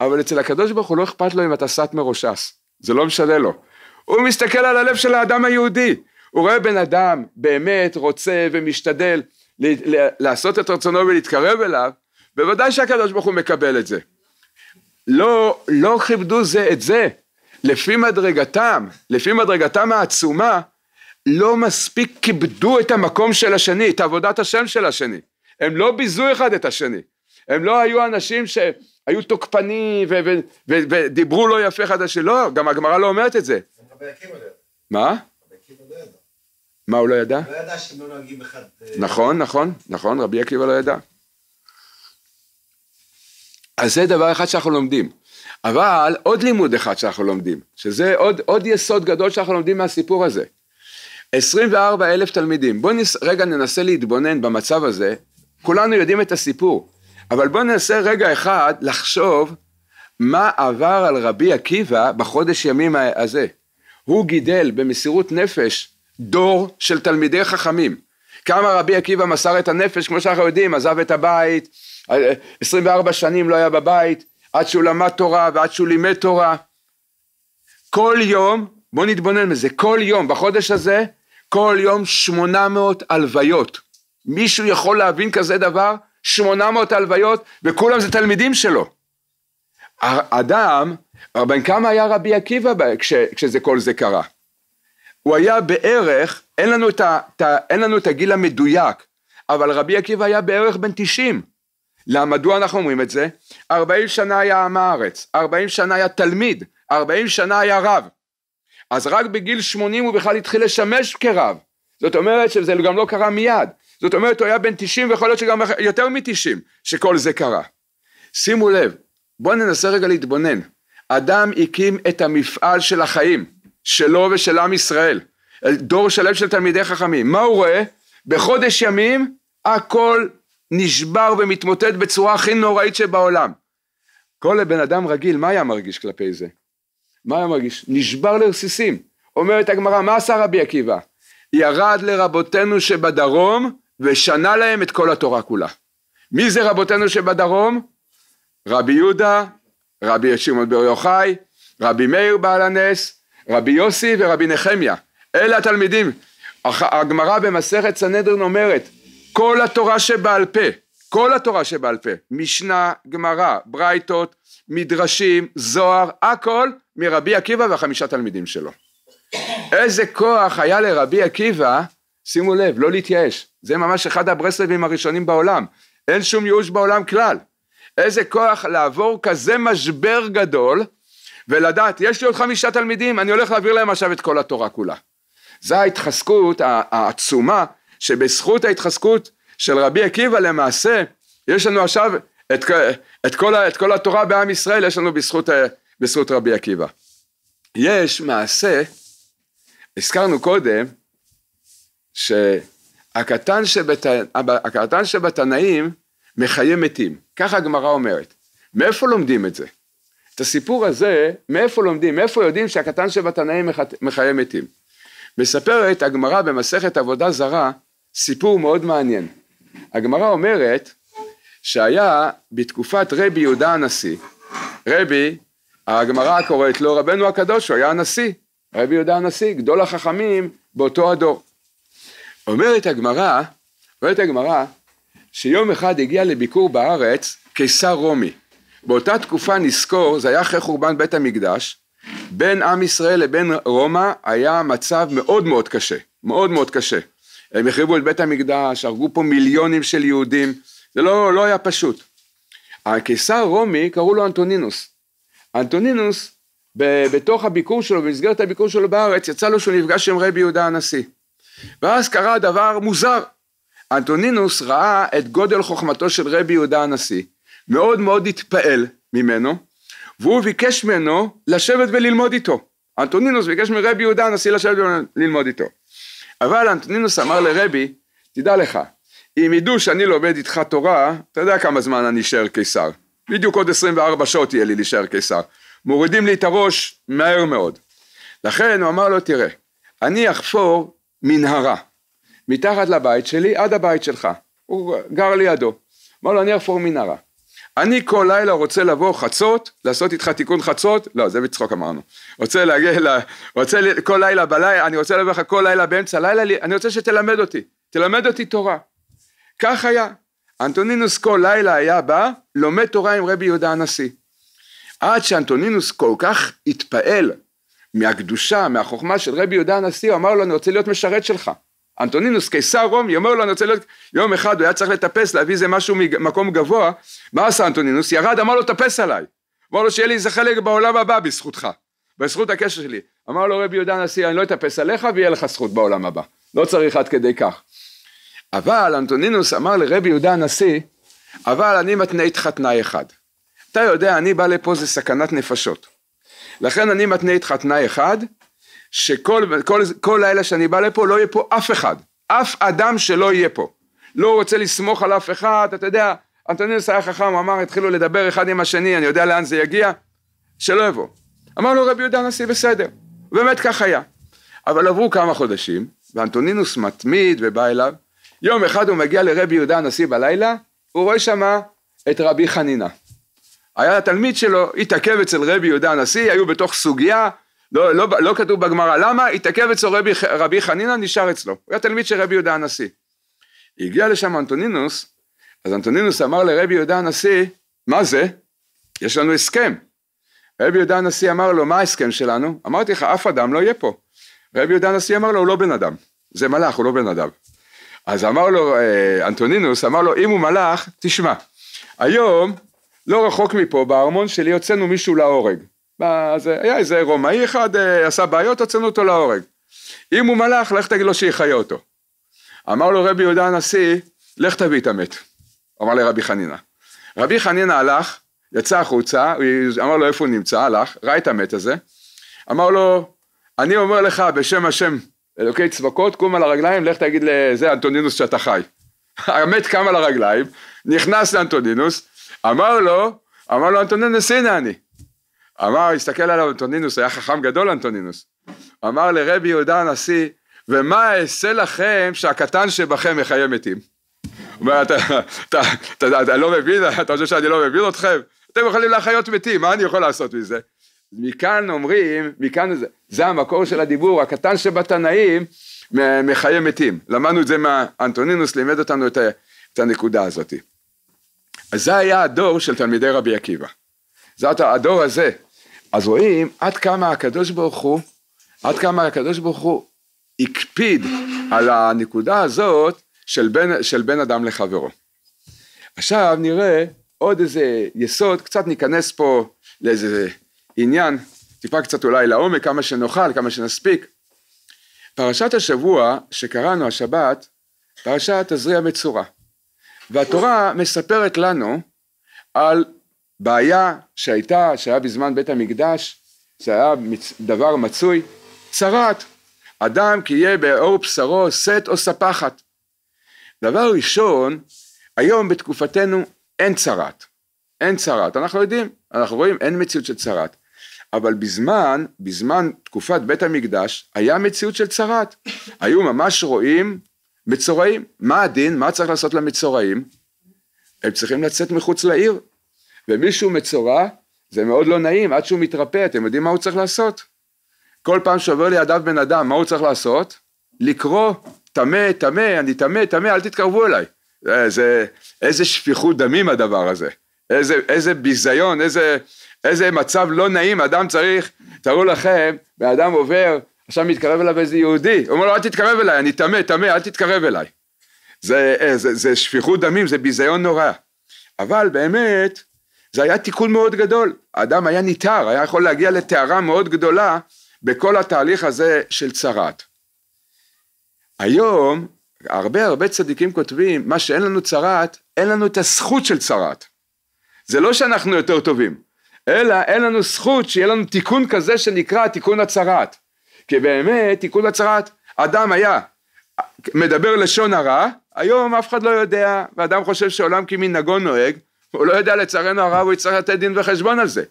אבל אצל הקדוש ברוך הוא לא אכפת לו אם אתה סט מרושס, זה לא משנה לו. הוא מסתכל על הלב של האדם היהודי, הוא רואה בן אדם באמת רוצה ומשתדל לעשות את רצונו ולהתקרב אליו, בוודאי שהקדוש ברוך הוא מקבל את זה. לא, לא כיבדו זה את זה, לפי מדרגתם, לפי מדרגתם העצומה, לא מספיק כיבדו את המקום של השני, את עבודת השם של השני. הם לא ביזו אחד את השני. הם לא היו אנשים שהיו תוקפנים ודיברו לא יפה אחד השני. לא, גם הגמרא לא אומרת את זה. לא מה? לא מה הוא לא ידע? לא ידע שהם לא נוהגים אחד... אה, נכון, נכון, נכון, רבי עקיבא לא ידע. אז זה דבר אחד שאנחנו לומדים. אבל עוד לימוד אחד שאנחנו לומדים, שזה עוד, עוד יסוד גדול שאנחנו לומדים מהסיפור הזה. 24 אלף תלמידים. בואו נס... רגע ננסה להתבונן במצב הזה. כולנו יודעים את הסיפור, אבל בואו ננסה רגע אחד לחשוב מה עבר על רבי עקיבא בחודש ימים הזה. הוא גידל במסירות נפש דור של תלמידי חכמים. כמה רבי עקיבא מסר את הנפש, כמו שאנחנו יודעים, עזב את הבית, 24 אה, שנים לא היה בבית, עד שהוא למד תורה ועד שהוא לימד תורה. כל יום, בואו נתבונן מזה, כל יום בחודש הזה כל יום 800 הלוויות. מישהו יכול להבין כזה דבר? 800 הלוויות, וכולם זה תלמידים שלו. אדם, בן כמה היה רבי עקיבא כש, כשזה כל זה קרה? הוא היה בערך, אין לנו את, ה, את, אין לנו את הגיל המדויק, אבל רבי עקיבא היה בערך בן 90. למה, מדוע אנחנו אומרים את זה? 40 שנה היה עם הארץ, 40 שנה היה תלמיד, 40 שנה היה רב. אז רק בגיל 80 הוא בכלל התחיל לשמש כרב. זאת אומרת שזה גם לא קרה מיד. זאת אומרת הוא היה בן 90 ויכול להיות שגם יותר מ-90 שכל זה קרה. שימו לב, בואו ננסה רגע להתבונן. אדם הקים את המפעל של החיים, שלו ושל עם ישראל. דור שלם של תלמידי חכמים. מה הוא רואה? בחודש ימים הכל נשבר ומתמוטט בצורה הכי נוראית שבעולם. כל בן אדם רגיל, מה היה מרגיש כלפי זה? מה היה מרגיש? נשבר לרסיסים. אומרת הגמרא, מה עשה רבי עקיבא? ירד לרבותינו שבדרום ושנה להם את כל התורה כולה. מי זה רבותינו שבדרום? רבי יהודה, רבי שמעון בר יוחאי, רבי מאיר בעל הנס, רבי יוסי ורבי נחמיה. אלה התלמידים. הגמרא במסכת סנהדרין אומרת, כל התורה שבעל פה, כל התורה שבעל פה, משנה, גמרא, ברייתות, מדרשים, זוהר, הכל מרבי עקיבא והחמישה תלמידים שלו. איזה כוח היה לרבי עקיבא, שימו לב, לא להתייאש, זה ממש אחד הברסלבים הראשונים בעולם, אין שום ייאוש בעולם כלל. איזה כוח לעבור כזה משבר גדול ולדעת, יש לי עוד חמישה תלמידים, אני הולך להעביר להם עכשיו את כל התורה כולה. זו ההתחזקות העצומה, שבזכות ההתחזקות של רבי עקיבא למעשה, יש לנו עכשיו את, את, כל, את כל התורה בעם ישראל, יש לנו בזכות אה, בזכות רבי עקיבא. יש מעשה, הזכרנו קודם, שהקטן, שבת, הקטן שבתנאים מחיה מתים, ככה הגמרא אומרת. מאיפה לומדים את זה? את הסיפור הזה, מאיפה לומדים? מאיפה יודעים שהקטן שבתנאים מחיה מתים? מספרת הגמרא במסכת עבודה זרה סיפור מאוד מעניין. הגמרא אומרת שהיה בתקופת רבי יהודה הנשיא, רבי הגמרא קוראת לו רבנו הקדוש, הוא היה הנשיא, רבי יהודה הנשיא, גדול החכמים באותו הדור. אומרת הגמרא, אומרת הגמרא, שיום אחד הגיע לביקור בארץ קיסר רומי. באותה תקופה נזכור, זה היה אחרי חורבן בית המקדש, בין עם ישראל לבין רומא היה מצב מאוד מאוד קשה, מאוד מאוד קשה. הם החריבו את בית המקדש, הרגו פה מיליונים של יהודים, זה לא, לא היה פשוט. הקיסר רומי קראו לו אנטונינוס, אנטונינוס בתוך הביקור שלו, במסגרת הביקור שלו בארץ, יצא לו שהוא נפגש עם רבי יהודה הנשיא. ואז קרה דבר מוזר. אנטונינוס ראה את גודל חוכמתו של רבי יהודה הנשיא, מאוד מאוד התפעל ממנו, והוא ביקש ממנו לשבת וללמוד איתו. אנטונינוס ביקש מרבי יהודה הנשיא לשבת וללמוד איתו. אבל אנטונינוס אמר לרבי, תדע לך, אם ידעו שאני לומד איתך תורה, אתה יודע כמה זמן אני אשאר קיסר. בדיוק עוד 24 שעות יהיה לי להישאר קיסר. מורידים לי את הראש מהר מאוד. לכן הוא אמר לו, תראה, אני אחפור מנהרה, מתחת לבית שלי עד הבית שלך. הוא גר לידו. אמר לו, אני אחפור מנהרה. אני כל לילה רוצה לבוא חצות, לעשות איתך תיקון חצות, לא, זה בצחוק אמרנו. רוצה להגיע, ל... רוצה ל... כל לילה בלילה, אני רוצה לבוא לך כל לילה באמצע הלילה, אני רוצה שתלמד אותי, תלמד אותי תורה. כך היה, אנטונינוס כל לילה היה בא, לומד תורה עם רבי יהודה הנשיא. עד שאנטונינוס כל כך התפעל מהקדושה, מהחוכמה של רבי יהודה הנשיא, הוא אמר לו, אני רוצה להיות משרת שלך. אנטונינוס קיסר רומי אומר לו אני רוצה להיות יום אחד הוא היה צריך לטפס להביא איזה משהו ממקום גבוה מה עשה אנטונינוס ירד אמר לו טפס עליי אמר לו שיהיה לי איזה חלק בעולם הבא בזכותך בזכות הקשר שלי אמר לו רבי יהודה הנשיא אני לא אטפס עליך ויהיה לך זכות בעולם הבא לא צריך עד כדי כך אבל אנטונינוס אמר לרבי יהודה הנשיא, אבל אני מתנה איתך תנאי אחד. אתה יודע, אני בא לפה זה סכנת נפשות. לכן אני מתנה איתך תנאי אחד, שכל כל, כל לילה שאני בא לפה לא יהיה פה אף אחד, אף אדם שלא יהיה פה. לא רוצה לסמוך על אף אחד, אתה יודע, אנטונינוס היה חכם, אמר, התחילו לדבר אחד עם השני, אני יודע לאן זה יגיע, שלא יבוא. אמר לו רבי יהודה הנשיא, בסדר. באמת כך היה. אבל עברו כמה חודשים, ואנטונינוס מתמיד ובא אליו, יום אחד הוא מגיע לרבי יהודה הנשיא בלילה, הוא רואה שם את רבי חנינה. היה התלמיד שלו, התעכב אצל רבי יהודה הנשיא, היו בתוך סוגיה, לא, לא, לא כתוב בגמרא למה, התעכב אצל רבי, רבי חנינה, נשאר אצלו. הוא היה תלמיד של רבי יהודה הנשיא. הגיע לשם אנטונינוס, אז אנטונינוס אמר לרבי יהודה הנשיא, מה זה? יש לנו הסכם. רבי יהודה הנשיא אמר לו, מה ההסכם שלנו? אמרתי לך, אף אדם לא יהיה פה. רבי יהודה הנשיא אמר לו, הוא לא בן אדם. זה מלאך, הוא לא בן אדם. אז אמר לו אה, אנטונינוס, אמר לו, אם הוא מלאך, תשמע, היום, לא רחוק מפה, בארמון שלי, הוצאנו מישהו להורג. אז היה איזה רומאי אחד, אה, עשה בעיות, הוצאנו אותו להורג. אם הוא מלאך, לך תגיד לו שיחיה אותו. אמר לו רבי יהודה הנשיא, לך תביא את המת. אמר לרבי חנינה. רבי חנינה הלך, יצא החוצה, אמר לו איפה הוא נמצא, הלך, ראה את המת הזה, אמר לו, אני אומר לך בשם השם אלוקי צבקות קום על הרגליים לך תגיד לזה אנטונינוס שאתה חי. המת קם על הרגליים נכנס לאנטונינוס אמר לו אמר לו אנטונינוס הנה אני. אמר הסתכל עליו אנטונינוס היה חכם גדול אנטונינוס. אמר לרבי יהודה הנשיא ומה אעשה לכם שהקטן שבכם יחיה מתים. אומר אתה, אתה, אתה, אתה לא מבין אתה חושב שאני לא מבין אתכם אתם יכולים להחיות מתים מה אני יכול לעשות מזה מכאן אומרים, מכאן זה, זה המקור של הדיבור, הקטן שבתנאים מחיי מתים. למדנו את זה מהאנטונינוס, לימד אותנו את, ה, את הנקודה הזאת. אז זה היה הדור של תלמידי רבי עקיבא. זה הדור הזה. אז רואים עד כמה הקדוש ברוך הוא, עד כמה הקדוש ברוך הוא הקפיד על הנקודה הזאת של בין, של בין אדם לחברו. עכשיו נראה עוד איזה יסוד, קצת ניכנס פה לאיזה עניין, טיפה קצת אולי לעומק, כמה שנוכל, כמה שנספיק. פרשת השבוע שקראנו השבת, פרשת תזריע מצורע. והתורה מספרת לנו על בעיה שהייתה, שהיה בזמן בית המקדש, זה היה דבר מצוי, צרת. אדם כי יהיה באור בשרו שאת או ספחת. דבר ראשון, היום בתקופתנו אין צרת. אין צרת. אנחנו יודעים, אנחנו רואים, אין מציאות של צרת. אבל בזמן, בזמן תקופת בית המקדש, היה מציאות של צרת. היו ממש רואים מצורעים. מה הדין? מה צריך לעשות למצורעים? הם צריכים לצאת מחוץ לעיר. ומישהו מצורע, זה מאוד לא נעים, עד שהוא מתרפא, אתם יודעים מה הוא צריך לעשות? כל פעם שעובר לידיו בן אדם, מה הוא צריך לעשות? לקרוא, טמא, טמא, אני טמא, טמא, אל תתקרבו אליי. זה, איזה שפיכות דמים הדבר הזה. איזה, איזה ביזיון, איזה... איזה מצב לא נעים, אדם צריך, תראו לכם, ואדם עובר, עכשיו מתקרב אליו איזה יהודי, הוא אומר לו אל תתקרב אליי, אני טמא, טמא, אל תתקרב אליי. זה, אה, זה, זה שפיכות דמים, זה ביזיון נורא. אבל באמת, זה היה תיקון מאוד גדול. האדם היה ניתר, היה יכול להגיע לטהרה מאוד גדולה בכל התהליך הזה של צרת. היום, הרבה הרבה צדיקים כותבים, מה שאין לנו צרת, אין לנו את הזכות של צרת. זה לא שאנחנו יותר טובים, אלא אין לנו זכות שיהיה לנו תיקון כזה שנקרא תיקון הצהרת. כי באמת תיקון הצהרת, אדם היה מדבר לשון הרע, היום אף אחד לא יודע, ואדם חושב שעולם כמנהגו נוהג, הוא לא יודע לצערנו הרע, הוא יצטרך לתת דין וחשבון על זה.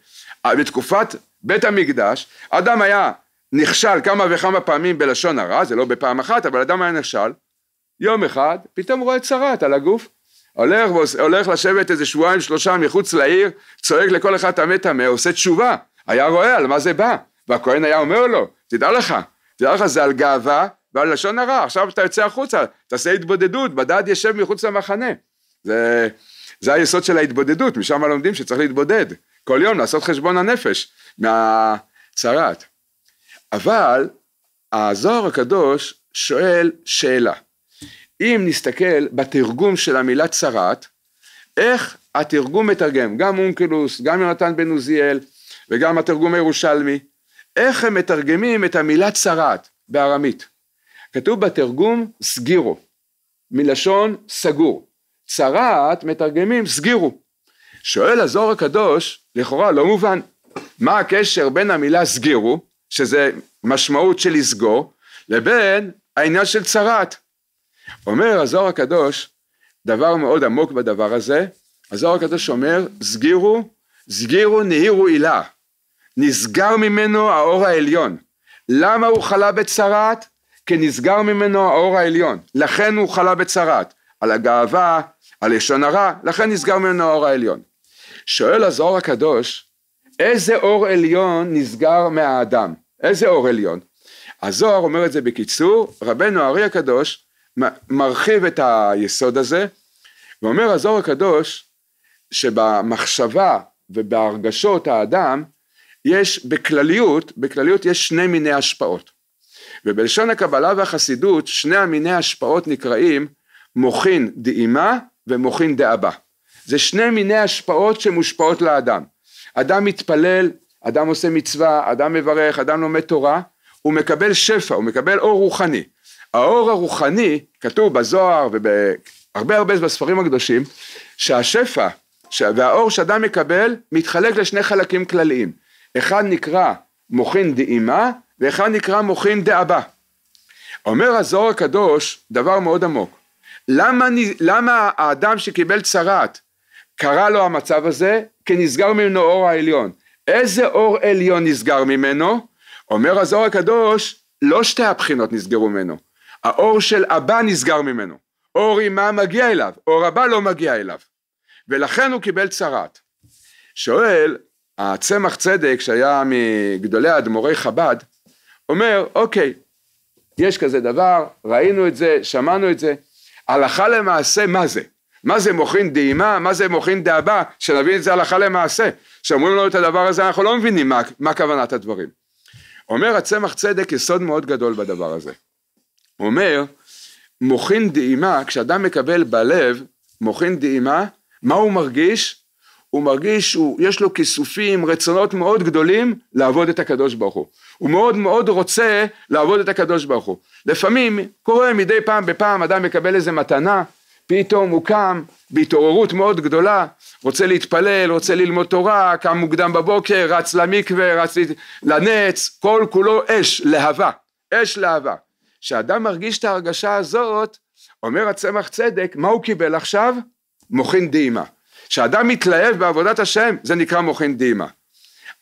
בתקופת בית המקדש, אדם היה נכשל כמה וכמה פעמים בלשון הרע, זה לא בפעם אחת, אבל אדם היה נכשל, יום אחד, פתאום הוא רואה צרת על הגוף, הולך, הולך לשבת איזה שבועיים שלושה מחוץ לעיר, צועק לכל אחד טמא טמא, עושה תשובה, היה רואה על מה זה בא, והכהן היה אומר לו, תדע לך, תדע לך זה על גאווה ועל לשון הרע, עכשיו אתה יוצא החוצה, תעשה התבודדות, בדד יושב מחוץ למחנה. זה, זה היסוד של ההתבודדות, משם לומדים שצריך להתבודד, כל יום לעשות חשבון הנפש מהצרת. אבל הזוהר הקדוש שואל שאלה. אם נסתכל בתרגום של המילה צרת, איך התרגום מתרגם, גם אונקלוס, גם יונתן בן עוזיאל וגם התרגום הירושלמי, איך הם מתרגמים את המילה צרת בארמית. כתוב בתרגום סגירו, מלשון סגור. צרת מתרגמים סגירו. שואל הזוהר הקדוש, לכאורה לא מובן, מה הקשר בין המילה סגירו, שזה משמעות של לסגור, לבין העניין של צרת. אומר הזוהר הקדוש דבר מאוד עמוק בדבר הזה, הזוהר הקדוש אומר סגירו, סגירו נהירו עילה, נסגר ממנו האור העליון. למה הוא חלה בצרת? כי נסגר ממנו האור העליון, לכן הוא חלה בצרת, על הגאווה, על לשון הרע, לכן נסגר ממנו האור העליון. שואל הזוהר הקדוש, איזה אור עליון נסגר מהאדם? איזה אור עליון? הזוהר אומר את זה בקיצור, רבנו הארי הקדוש מרחיב את היסוד הזה, ואומר הזוהר הקדוש שבמחשבה ובהרגשות האדם יש בכלליות, בכלליות יש שני מיני השפעות. ובלשון הקבלה והחסידות שני המיני השפעות נקראים מוחין דאימה ומוחין דאבא. זה שני מיני השפעות שמושפעות לאדם. אדם מתפלל, אדם עושה מצווה, אדם מברך, אדם לומד תורה, הוא מקבל שפע, הוא מקבל אור רוחני. האור הרוחני, כתוב בזוהר ובהרבה הרבה בספרים הקדושים, שהשפע והאור שאדם מקבל מתחלק לשני חלקים כלליים. אחד נקרא מוחין דאימה ואחד נקרא מוחין דאבא. אומר הזוהר הקדוש דבר מאוד עמוק. למה, למה האדם שקיבל צרעת קרה לו המצב הזה? כי נסגר ממנו אור העליון. איזה אור עליון נסגר ממנו? אומר הזוהר הקדוש לא שתי הבחינות נסגרו ממנו. האור של אבא נסגר ממנו, אור אמה מגיע אליו, אור אבא לא מגיע אליו, ולכן הוא קיבל צרעת. שואל, הצמח צדק שהיה מגדולי האדמו"רי חב"ד, אומר, אוקיי, יש כזה דבר, ראינו את זה, שמענו את זה, הלכה למעשה מה זה? מה זה מוכין דהימה, מה זה מוכין דהבה, שנבין את זה הלכה למעשה. כשאומרים לנו את הדבר הזה אנחנו לא מבינים מה, מה כוונת הדברים. אומר הצמח צדק יסוד מאוד גדול בדבר הזה. הוא אומר, מוחין דעימה, כשאדם מקבל בלב, מוחין דעימה, מה הוא מרגיש? הוא מרגיש, שיש לו כיסופים, רצונות מאוד גדולים לעבוד את הקדוש ברוך הוא. הוא מאוד מאוד רוצה לעבוד את הקדוש ברוך הוא. לפעמים, קורה מדי פעם בפעם, אדם מקבל איזה מתנה, פתאום הוא קם בהתעוררות מאוד גדולה, רוצה להתפלל, רוצה ללמוד תורה, קם מוקדם בבוקר, רץ למקווה, רץ לנץ, כל כולו אש, להבה, אש להבה. כשאדם מרגיש את ההרגשה הזאת, אומר הצמח צדק, מה הוא קיבל עכשיו? מוחין דימה. כשאדם מתלהב בעבודת השם, זה נקרא מוחין דימה.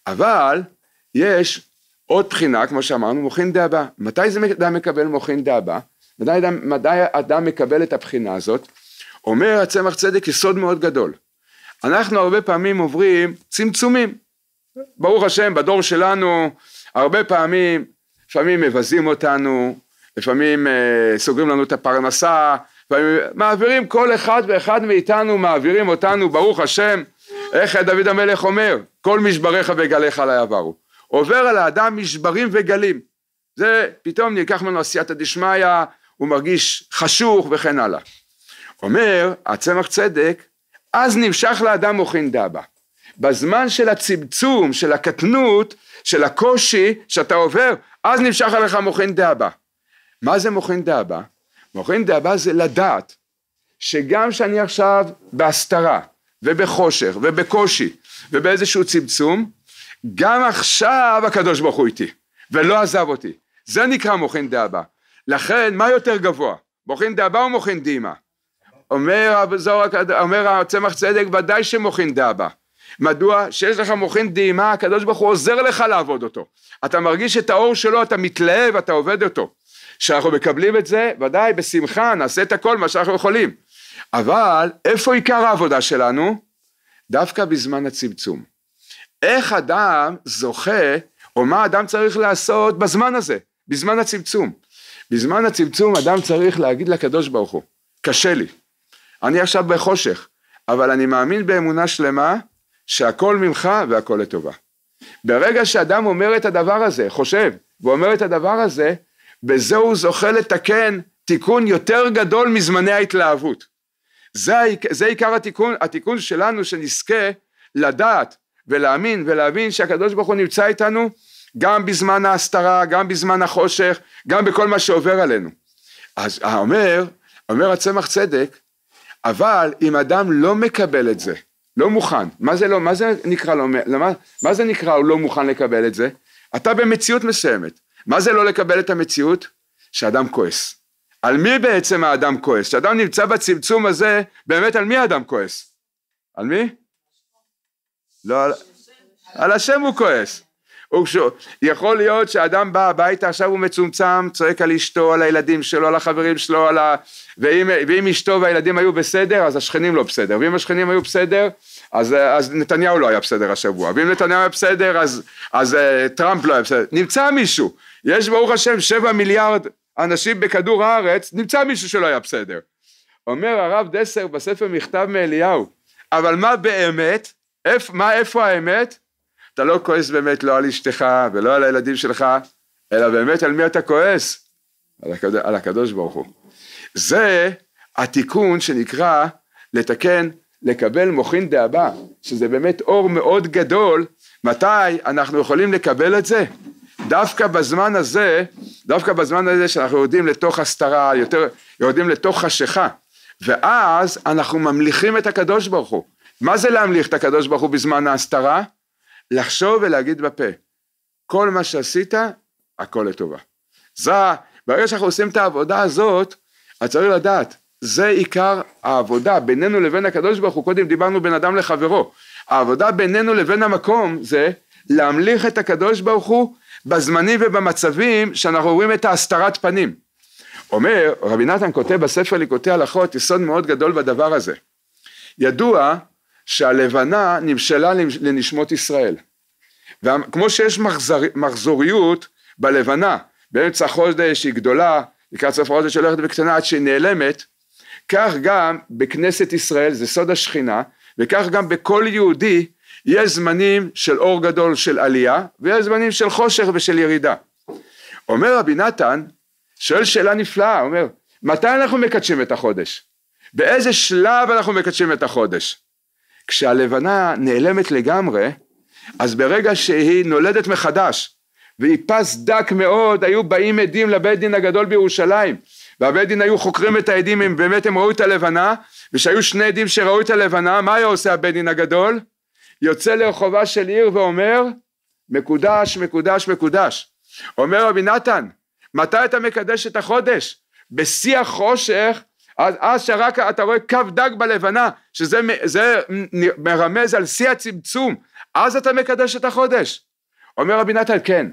אבל יש עוד בחינה, כמו שאמרנו, מוחין דאבה. מתי זה אדם מקבל מוחין דאבה? מתי אדם, מתי אדם מקבל את הבחינה הזאת? אומר הצמח צדק יסוד מאוד גדול. אנחנו הרבה פעמים עוברים צמצומים. ברוך השם, בדור שלנו, הרבה פעמים, לפעמים מבזים אותנו, לפעמים אה, סוגרים לנו את הפרנסה, לפעמים מעבירים כל אחד ואחד מאיתנו, מעבירים אותנו, ברוך השם, איך דוד המלך אומר, כל משבריך וגליך עלי עברו. עובר על האדם משברים וגלים. זה פתאום נלקח ממנו עשייתא דשמיא, הוא מרגיש חשוך וכן הלאה. אומר הצמח צדק, אז נמשך לאדם מוחין דבא. בזמן של הצמצום, של הקטנות, של הקושי שאתה עובר, אז נמשך עליך מוחין דבא. מה זה מוחין דאבה? מוחין דאבה זה לדעת שגם שאני עכשיו בהסתרה ובחושך ובקושי ובאיזשהו צמצום, גם עכשיו הקדוש ברוך הוא איתי ולא עזב אותי. זה נקרא מוחין דאבה. לכן מה יותר גבוה? מוחין דאבה או מוחין דימה? אומר, אומר הצמח צדק ודאי שמוחין דאבה. מדוע? שיש לך מוחין דהימה, הקדוש ברוך הוא עוזר לך לעבוד אותו. אתה מרגיש את האור שלו, אתה מתלהב, אתה עובד אותו. שאנחנו מקבלים את זה, ודאי בשמחה נעשה את הכל מה שאנחנו יכולים. אבל איפה עיקר העבודה שלנו? דווקא בזמן הצמצום. איך אדם זוכה, או מה אדם צריך לעשות בזמן הזה, בזמן הצמצום. בזמן הצמצום אדם צריך להגיד לקדוש ברוך הוא, קשה לי, אני עכשיו בחושך, אבל אני מאמין באמונה שלמה שהכל ממך והכל לטובה. ברגע שאדם אומר את הדבר הזה, חושב, ואומר את הדבר הזה, בזה הוא זוכה לתקן תיקון יותר גדול מזמני ההתלהבות. זה, זה עיקר התיקון, התיקון שלנו שנזכה לדעת ולהאמין ולהבין שהקדוש ברוך הוא נמצא איתנו גם בזמן ההסתרה, גם בזמן החושך, גם בכל מה שעובר עלינו. אז אומר, אומר הצמח צדק, אבל אם אדם לא מקבל את זה, לא מוכן, מה זה, לא, מה זה נקרא לא, מה, מה זה נקרא הוא לא מוכן לקבל את זה? אתה במציאות מסוימת, מה זה לא לקבל את המציאות? שאדם כועס. על מי בעצם האדם כועס? כשאדם נמצא בצמצום הזה, באמת על מי האדם כועס? על מי? לא על... על השם הוא כועס. וכשהוא, יכול להיות שאדם בא הביתה, עכשיו הוא מצומצם, צועק על אשתו, על הילדים שלו, על החברים שלו, על ה... ואם, ואם אשתו והילדים היו בסדר, אז השכנים לא בסדר, ואם השכנים היו בסדר, אז, אה, אז נתניהו לא היה בסדר השבוע, ואם נתניהו היה בסדר אז, אז אה, טראמפ לא היה בסדר, נמצא מישהו, יש ברוך השם שבע מיליארד אנשים בכדור הארץ, נמצא מישהו שלא היה בסדר. אומר הרב דסר בספר מכתב מאליהו, אבל מה באמת, איפ, מה איפה האמת? אתה לא כועס באמת לא על אשתך ולא על הילדים שלך, אלא באמת על מי אתה כועס? על, הקד... על הקדוש ברוך הוא. זה התיקון שנקרא לתקן לקבל מוחין דאבא, שזה באמת אור מאוד גדול, מתי אנחנו יכולים לקבל את זה? דווקא בזמן הזה, דווקא בזמן הזה שאנחנו יורדים לתוך הסתרה, יותר, יורדים לתוך חשיכה, ואז אנחנו ממליכים את הקדוש ברוך הוא. מה זה להמליך את הקדוש ברוך הוא בזמן ההסתרה? לחשוב ולהגיד בפה, כל מה שעשית, הכל לטובה. זה, ברגע שאנחנו עושים את העבודה הזאת, אז צריך לדעת, זה עיקר העבודה בינינו לבין הקדוש ברוך הוא, קודם דיברנו בין אדם לחברו, העבודה בינינו לבין המקום זה להמליך את הקדוש ברוך הוא בזמנים ובמצבים שאנחנו רואים את ההסתרת פנים. אומר רבי נתן כותב בספר ליקוטי הלכות יסוד מאוד גדול בדבר הזה. ידוע שהלבנה נמשלה לנשמות ישראל. וכמו שיש מחזר, מחזוריות בלבנה, באמצע חודש היא גדולה, לקראת סוף החודש הולכת וקטנה עד שהיא נעלמת, כך גם בכנסת ישראל, זה סוד השכינה, וכך גם בכל יהודי יש זמנים של אור גדול של עלייה, ויש זמנים של חושך ושל ירידה. אומר רבי נתן, שואל שאלה נפלאה, אומר, מתי אנחנו מקדשים את החודש? באיזה שלב אנחנו מקדשים את החודש? כשהלבנה נעלמת לגמרי, אז ברגע שהיא נולדת מחדש, והיא פס דק מאוד, היו באים עדים לבית דין הגדול בירושלים, והבית דין היו חוקרים את העדים אם באמת הם ראו את הלבנה, ושהיו שני עדים שראו את הלבנה, מה היה עושה הבית דין הגדול? יוצא לרחובה של עיר ואומר, מקודש, מקודש, מקודש. אומר רבי נתן, מתי אתה מקדש את החודש? בשיא החושך, אז, אז שרק אתה רואה קו דג בלבנה, שזה מרמז על שיא הצמצום, אז אתה מקדש את החודש. אומר רבי נתן, כן,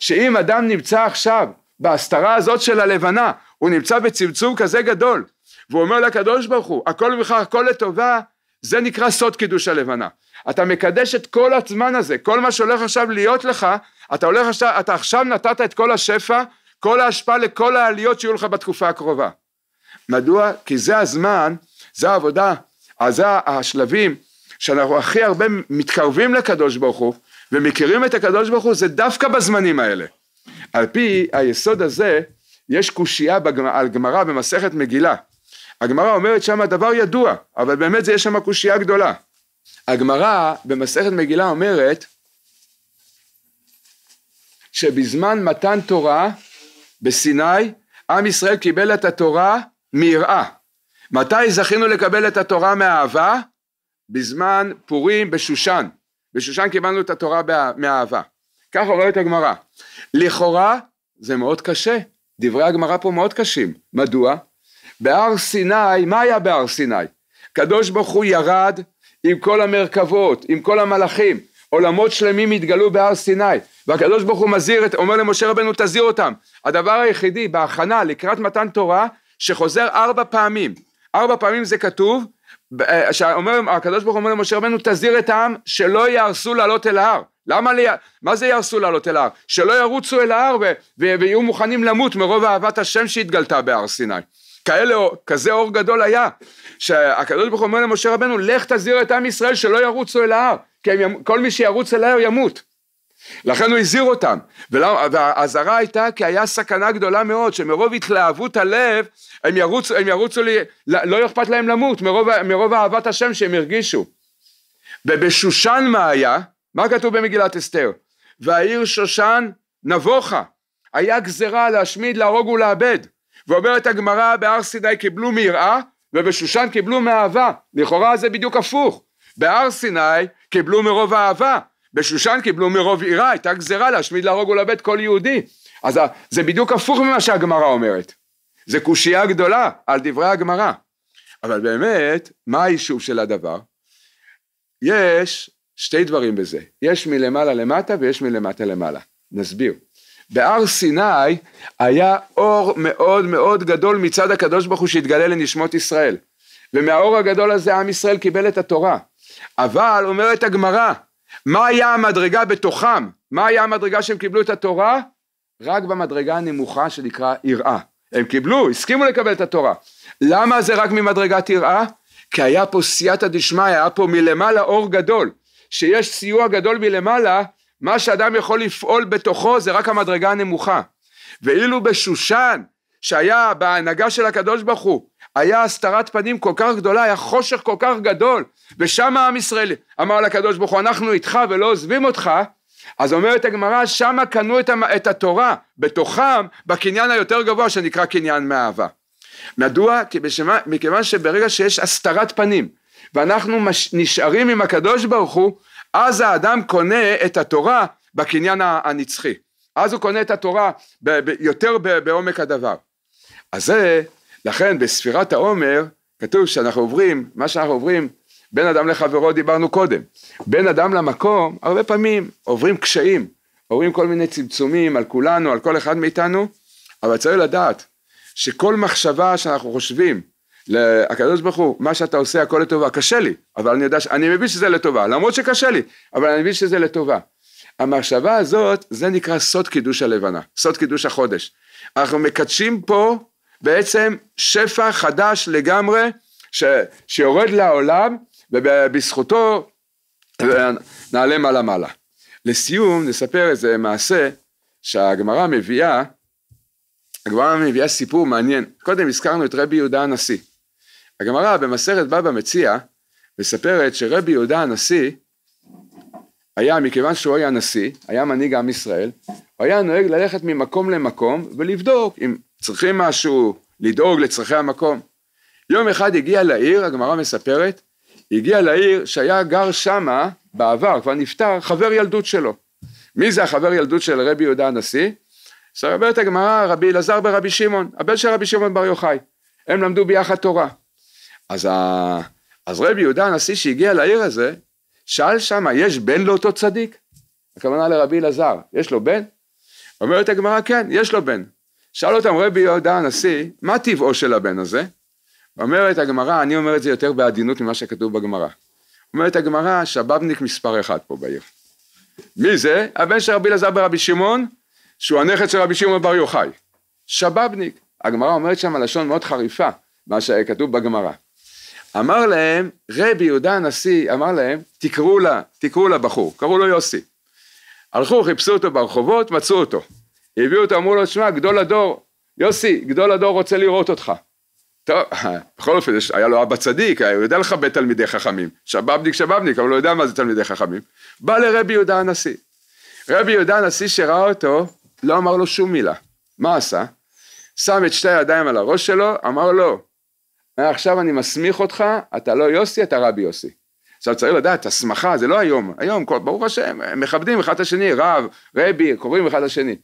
שאם אדם נמצא עכשיו בהסתרה הזאת של הלבנה, הוא נמצא בצמצום כזה גדול, והוא אומר לקדוש ברוך הוא, הכל ממך, הכל לטובה, זה נקרא סוד קידוש הלבנה. אתה מקדש את כל הזמן הזה, כל מה שהולך עכשיו להיות לך, אתה הולך עכשיו, אתה עכשיו נתת את כל השפע, כל ההשפעה לכל העליות שיהיו לך בתקופה הקרובה. מדוע? כי זה הזמן, זה העבודה, אז זה השלבים שאנחנו הכי הרבה מתקרבים לקדוש ברוך הוא, ומכירים את הקדוש ברוך הוא, זה דווקא בזמנים האלה. על פי היסוד הזה, יש קושייה על גמרא במסכת מגילה. הגמרא אומרת שם הדבר ידוע, אבל באמת זה יש שם קושייה גדולה. הגמרא במסכת מגילה אומרת שבזמן מתן תורה בסיני עם ישראל קיבל את התורה מיראה. מתי זכינו לקבל את התורה מאהבה? בזמן פורים בשושן. בשושן קיבלנו את התורה מאהבה. כך אומרת הגמרא. לכאורה זה מאוד קשה דברי הגמרא פה מאוד קשים. מדוע? בהר סיני, מה היה בהר סיני? קדוש ברוך הוא ירד עם כל המרכבות, עם כל המלאכים, עולמות שלמים התגלו בהר סיני, והקדוש ברוך הוא מזהיר, אומר למשה רבנו תזהיר אותם. הדבר היחידי בהכנה לקראת מתן תורה, שחוזר ארבע פעמים. ארבע פעמים זה כתוב, אה, שאומר, הקדוש ברוך הוא אומר למשה רבנו תזהיר את העם שלא יהרסו לעלות אל ההר. למה לי... מה זה יעשו לעלות אל ההר? שלא ירוצו אל ההר ו... ו... ויהיו מוכנים למות מרוב אהבת השם שהתגלתה בהר סיני. כאלה, כזה אור גדול היה, שהקדוש ברוך הוא אומר למשה רבנו, לך תזהיר את עם ישראל שלא ירוצו אל ההר, כי ימ... כל מי שירוץ אל ההר ימות. לכן הוא הזהיר אותם, והאזהרה הייתה כי היה סכנה גדולה מאוד, שמרוב התלהבות הלב, הם, ירוצו, הם ירוצו, לי, לא-, לא אכפת להם למות, מרוב, מרוב אהבת השם שהם הרגישו. ובשושן מה היה? מה כתוב במגילת אסתר? והעיר שושן נבוכה, היה גזרה להשמיד, להרוג ולאבד. ואומרת הגמרא בהר סיני קיבלו מיראה ובשושן קיבלו מאהבה, לכאורה זה בדיוק הפוך. בהר סיני קיבלו מרוב אהבה, בשושן קיבלו מרוב יראה, הייתה גזרה להשמיד להרוג ולאבד כל יהודי. אז זה בדיוק הפוך ממה שהגמרא אומרת. זה קושייה גדולה על דברי הגמרא. אבל באמת, מה היישוב של הדבר? יש שתי דברים בזה, יש מלמעלה למטה ויש מלמטה למעלה, נסביר. בהר סיני היה אור מאוד מאוד גדול מצד הקדוש ברוך הוא שהתגלה לנשמות ישראל, ומהאור הגדול הזה עם ישראל קיבל את התורה, אבל אומרת הגמרא, מה היה המדרגה בתוכם? מה היה המדרגה שהם קיבלו את התורה? רק במדרגה הנמוכה שנקרא יראה. הם קיבלו, הסכימו לקבל את התורה. למה זה רק ממדרגת יראה? כי היה פה סייעתא דשמיא, היה פה מלמעלה אור גדול. שיש סיוע גדול מלמעלה, מה שאדם יכול לפעול בתוכו זה רק המדרגה הנמוכה. ואילו בשושן, שהיה בהנהגה של הקדוש ברוך הוא, היה הסתרת פנים כל כך גדולה, היה חושך כל כך גדול, ושם העם ישראל אמר לקדוש ברוך הוא, אנחנו איתך ולא עוזבים אותך, אז אומרת הגמרא, שמה קנו את, את התורה, בתוכם, בקניין היותר גבוה שנקרא קניין מאהבה. מדוע? כי בשמה, מכיוון שברגע שיש הסתרת פנים, ואנחנו מש... נשארים עם הקדוש ברוך הוא, אז האדם קונה את התורה בקניין הנצחי. אז הוא קונה את התורה ב... ב... יותר ב... בעומק הדבר. אז זה, לכן בספירת העומר כתוב שאנחנו עוברים, מה שאנחנו עוברים בין אדם לחברו דיברנו קודם, בין אדם למקום הרבה פעמים עוברים קשיים, עוברים כל מיני צמצומים על כולנו, על כל אחד מאיתנו, אבל צריך לדעת שכל מחשבה שאנחנו חושבים הקדוש ברוך הוא, מה שאתה עושה הכל לטובה, קשה לי, אבל אני יודע, אני מבין שזה לטובה, למרות שקשה לי, אבל אני מבין שזה לטובה. המחשבה הזאת, זה נקרא סוד קידוש הלבנה, סוד קידוש החודש. אנחנו מקדשים פה בעצם שפע חדש לגמרי, ש, שיורד לעולם, ובזכותו נעלה מעלה מעלה. לסיום, נספר איזה מעשה שהגמרא מביאה, הגמרא מביאה סיפור מעניין. קודם הזכרנו את רבי יהודה הנשיא. הגמרא במסכת בבא מציע מספרת שרבי יהודה הנשיא היה, מכיוון שהוא היה נשיא, היה מנהיג עם ישראל, הוא היה נוהג ללכת ממקום למקום ולבדוק אם צריכים משהו, לדאוג לצרכי המקום. יום אחד הגיע לעיר, הגמרא מספרת, הגיע לעיר שהיה גר שמה בעבר, כבר נפטר, חבר ילדות שלו. מי זה החבר ילדות של רבי יהודה הנשיא? אומרת הגמרא, רבי אלעזר ברבי שמעון, הבן של רבי שמעון בר יוחאי. הם למדו ביחד תורה. אז, ה... אז רבי יהודה הנשיא שהגיע לעיר הזה, שאל שמה, יש בן לאותו צדיק? הכוונה לרבי אלעזר, יש לו בן? אומרת הגמרא, כן, יש לו בן. שאל אותם רבי יהודה הנשיא, מה טבעו של הבן הזה? אומרת הגמרא, אני אומר את זה יותר בעדינות ממה שכתוב בגמרא. אומרת הגמרא, שבבניק מספר אחת פה בעיר. מי זה? הבן של רבי אלעזר ברבי שמעון, שהוא הנכד של רבי שמעון בר יוחאי. שבבניק. הגמרא אומרת שם לשון מאוד חריפה, מה שכתוב בגמרא. אמר להם, רבי יהודה הנשיא אמר להם, תקראו לה, תקראו לה בחור, קראו לו יוסי. הלכו, חיפשו אותו ברחובות, מצאו אותו. הביאו אותו, אמרו לו, שמע, גדול הדור, יוסי, גדול הדור רוצה לראות אותך. טוב, בכל אופן, היה לו אבא צדיק, הוא יודע לכבד תלמידי חכמים. שבבניק שבבניק, אבל הוא יודע מה זה תלמידי חכמים. בא לרבי יהודה הנשיא. רבי יהודה הנשיא שראה אותו, לא אמר לו שום מילה. מה עשה? שם את שתי הידיים על הראש שלו, אמר לו, עכשיו אני מסמיך אותך, אתה לא יוסי, אתה רבי יוסי. עכשיו צריך לדעת, הסמכה זה לא היום, היום ברוך השם, מכבדים אחד את השני, רב, רבי, קוראים אחד לשני.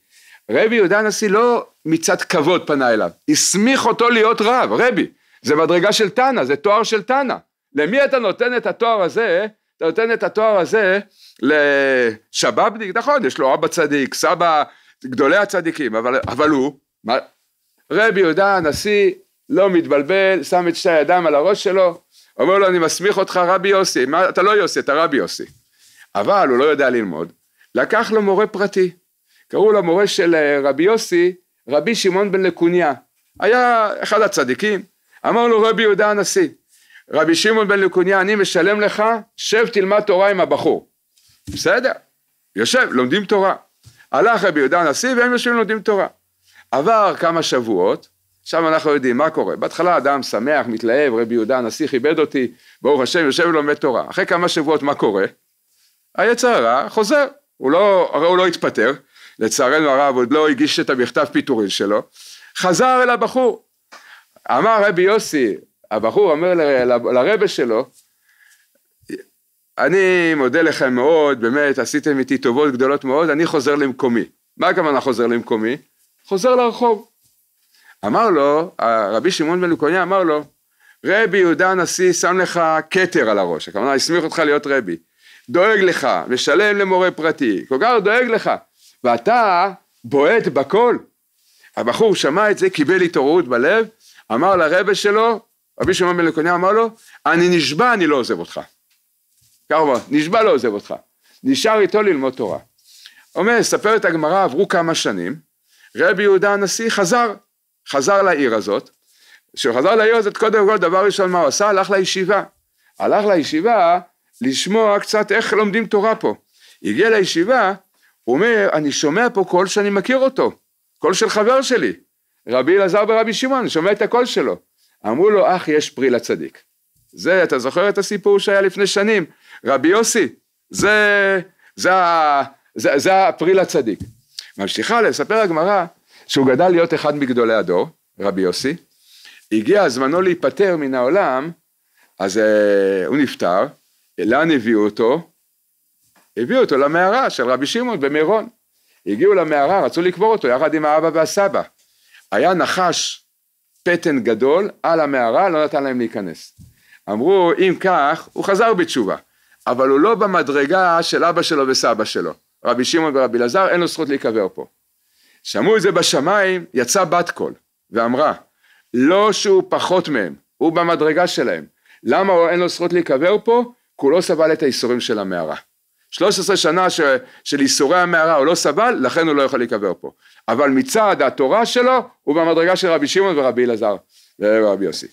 רבי יהודה הנשיא לא מצד כבוד פנה אליו, הסמיך אותו להיות רב, רבי. זה מדרגה של תנא, זה תואר של תנא. למי אתה נותן את התואר הזה? אתה נותן את התואר הזה לשבבניק, נכון, יש לו אבא צדיק, סבא, גדולי הצדיקים, אבל, אבל הוא, מה, רבי יהודה הנשיא לא מתבלבל, שם את שתי הידיים על הראש שלו, אומר לו אני מסמיך אותך רבי יוסי, מה, אתה לא יוסי, אתה רבי יוסי. אבל הוא לא יודע ללמוד, לקח לו מורה פרטי, קראו לו מורה של אה, רבי יוסי, רבי שמעון בן לקוניה, היה אחד הצדיקים, אמר לו רבי יהודה הנשיא, רבי שמעון בן לקוניה אני משלם לך, שב תלמד תורה עם הבחור. בסדר, יושב, לומדים תורה. הלך רבי יהודה הנשיא והם יושבים לומדים תורה. עבר כמה שבועות, עכשיו אנחנו יודעים מה קורה. בהתחלה אדם שמח, מתלהב, רבי יהודה הנשיא כיבד אותי, ברוך השם יושב ולומד תורה. אחרי כמה שבועות מה קורה? היצר הרע חוזר, הוא לא, הרי הוא לא התפטר, לצערנו הרב עוד לא הגיש את המכתב פיטורין שלו, חזר אל הבחור. אמר רבי יוסי, הבחור אומר לרבה שלו, אני מודה לכם מאוד, באמת עשיתם איתי טובות גדולות מאוד, אני חוזר למקומי. מה הכוונה חוזר למקומי? חוזר לרחוב. אמר לו, רבי שמעון בן לוקוניה אמר לו, רבי יהודה הנשיא שם לך כתר על הראש, הכוונה הסמיך אותך להיות רבי, דואג לך, משלם למורה פרטי, כל כך דואג לך, ואתה בועט בכל. הבחור שמע את זה, קיבל התעוררות בלב, אמר לרבה שלו, רבי שמעון בן לוקוניה אמר לו, אני נשבע, אני לא עוזב אותך. כך הוא אמר, נשבע לא עוזב אותך. נשאר איתו ללמוד תורה. אומר, ספר את הגמרא, עברו כמה שנים, רבי יהודה הנשיא חזר חזר לעיר הזאת, כשהוא חזר לעיר הזאת קודם כל דבר ראשון מה הוא עשה? הלך לישיבה, הלך לישיבה לשמוע קצת איך לומדים תורה פה, הגיע לישיבה, הוא אומר אני שומע פה קול שאני מכיר אותו, קול של חבר שלי, רבי אלעזר ורבי שמעון, אני שומע את הקול שלו, אמרו לו אך יש פרי לצדיק, זה אתה זוכר את הסיפור שהיה לפני שנים, רבי יוסי, זה, זה, זה, זה, זה הפרי לצדיק, ממשיכה לספר הגמרא שהוא גדל להיות אחד מגדולי הדור, רבי יוסי, הגיע זמנו להיפטר מן העולם, אז אה, הוא נפטר, לאן הביאו אותו? הביאו אותו למערה של רבי שמעון במירון. הגיעו למערה, רצו לקבור אותו יחד עם האבא והסבא. היה נחש פטן גדול על המערה, לא נתן להם להיכנס. אמרו, אם כך, הוא חזר בתשובה, אבל הוא לא במדרגה של אבא שלו וסבא שלו. רבי שמעון ורבי אלעזר, אין לו זכות להיקבר פה. שמעו את זה בשמיים, יצאה בת קול ואמרה, לא שהוא פחות מהם, הוא במדרגה שלהם. למה הוא אין לו זכות להיקבר פה? כי הוא לא סבל את הייסורים של המערה. 13 שנה ש... של ייסורי המערה הוא לא סבל, לכן הוא לא יכול להיקבר פה. אבל מצד התורה שלו, הוא במדרגה של רבי שמעון ורבי אלעזר ורבי יוסי.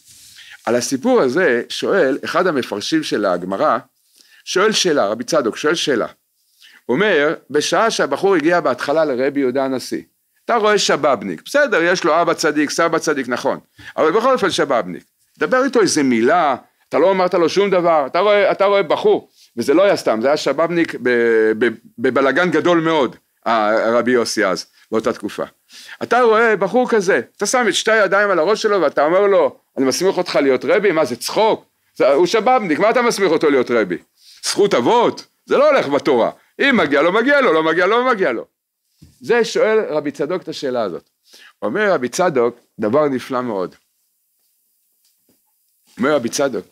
על הסיפור הזה שואל אחד המפרשים של הגמרא, שואל שאלה, רבי צדוק שואל שאלה. הוא אומר, בשעה שהבחור הגיע בהתחלה לרבי יהודה הנשיא, אתה רואה שבאבניק, בסדר, יש לו אבא צדיק, סבא צדיק, נכון, אבל בכל אופן שבאבניק, דבר איתו איזה מילה, אתה לא אמרת לו שום דבר, אתה רואה, אתה רואה בחור, וזה לא היה סתם, זה היה שבאבניק בבלגן גדול מאוד, הרבי יוסי אז, באותה תקופה. אתה רואה בחור כזה, אתה שם את שתי הידיים על הראש שלו ואתה אומר לו, אני מסמיך אותך להיות רבי, מה זה צחוק? זה, הוא שבאבניק, מה אתה מסמיך אותו להיות רבי? זכות אבות? זה לא הולך בתורה. אם מגיע לו, מגיע לו, לא מגיע לו, לא מגיע לו. זה שואל רבי צדוק את השאלה הזאת. אומר רבי צדוק דבר נפלא מאוד. אומר רבי צדוק,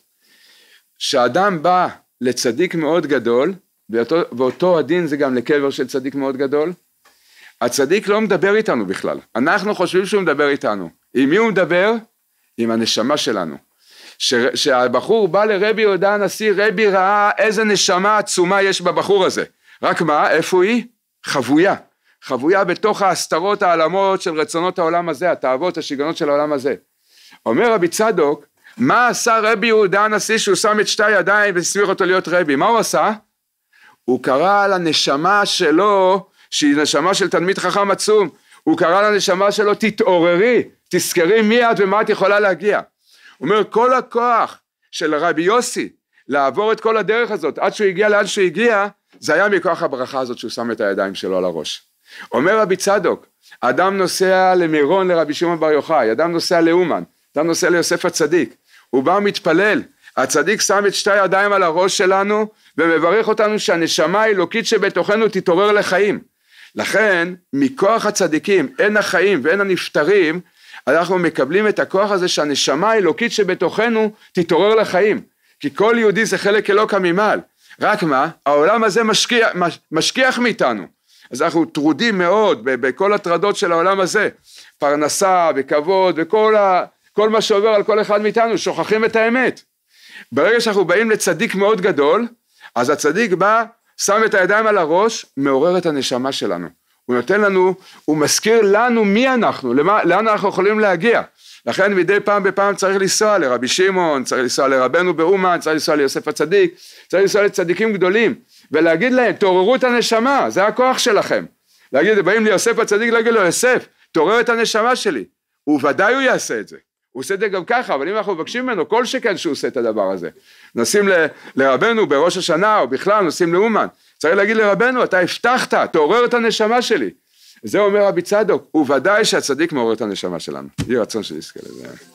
שאדם בא לצדיק מאוד גדול, ואותו, ואותו הדין זה גם לקבר של צדיק מאוד גדול, הצדיק לא מדבר איתנו בכלל, אנחנו חושבים שהוא מדבר איתנו. עם מי הוא מדבר? עם הנשמה שלנו. כשהבחור בא לרבי יהודה הנשיא, רבי ראה איזה נשמה עצומה יש בבחור הזה. רק מה, איפה היא? חבויה. חבויה בתוך ההסתרות העלמות של רצונות העולם הזה, התאוות, השיגעונות של העולם הזה. אומר רבי צדוק, מה עשה רבי יהודה הנשיא שהוא שם את שתי הידיים והסמיך אותו להיות רבי? מה הוא עשה? הוא קרא לנשמה שלו, שהיא נשמה של תלמיד חכם עצום, הוא קרא לנשמה שלו, תתעוררי, תזכרי מי את ומה את יכולה להגיע. הוא אומר, כל הכוח של רבי יוסי לעבור את כל הדרך הזאת, עד שהוא הגיע לאן שהוא הגיע, זה היה מכוח הברכה הזאת שהוא שם את הידיים שלו על הראש. אומר רבי צדוק, אדם נוסע למירון לרבי שמעון בר יוחאי, אדם נוסע לאומן, אדם נוסע ליוסף הצדיק, הוא בא ומתפלל, הצדיק שם את שתי הידיים על הראש שלנו ומברך אותנו שהנשמה האלוקית שבתוכנו תתעורר לחיים. לכן, מכוח הצדיקים, הן החיים והן הנפטרים, אנחנו מקבלים את הכוח הזה שהנשמה האלוקית שבתוכנו תתעורר לחיים. כי כל יהודי זה חלק אלוקא ממעל. רק מה, העולם הזה משכיח, משכיח מאיתנו. אז אנחנו טרודים מאוד בכל הטרדות של העולם הזה, פרנסה וכבוד וכל ה, כל מה שעובר על כל אחד מאיתנו, שוכחים את האמת. ברגע שאנחנו באים לצדיק מאוד גדול, אז הצדיק בא, שם את הידיים על הראש, מעורר את הנשמה שלנו. הוא נותן לנו, הוא מזכיר לנו מי אנחנו, למה, לאן אנחנו יכולים להגיע. לכן מדי פעם בפעם צריך לנסוע לרבי שמעון, צריך לנסוע לרבנו באומן, צריך לנסוע ליוסף הצדיק, צריך לנסוע לצדיקים גדולים. ולהגיד להם, תעוררו את הנשמה, זה הכוח שלכם. להגיד, באים ליוסף הצדיק, להגיד לו, יוסף, תעורר את הנשמה שלי. הוא ודאי הוא יעשה את זה. הוא עושה את זה גם ככה, אבל אם אנחנו מבקשים ממנו, כל שכן שהוא עושה את הדבר הזה. נוסעים ל, לרבנו בראש השנה, או בכלל נוסעים לאומן. צריך להגיד לרבנו, אתה הבטחת, תעורר את הנשמה שלי. זה אומר רבי צדוק, הוא ודאי שהצדיק מעורר את הנשמה שלנו. יהי רצון שנזכה לזה.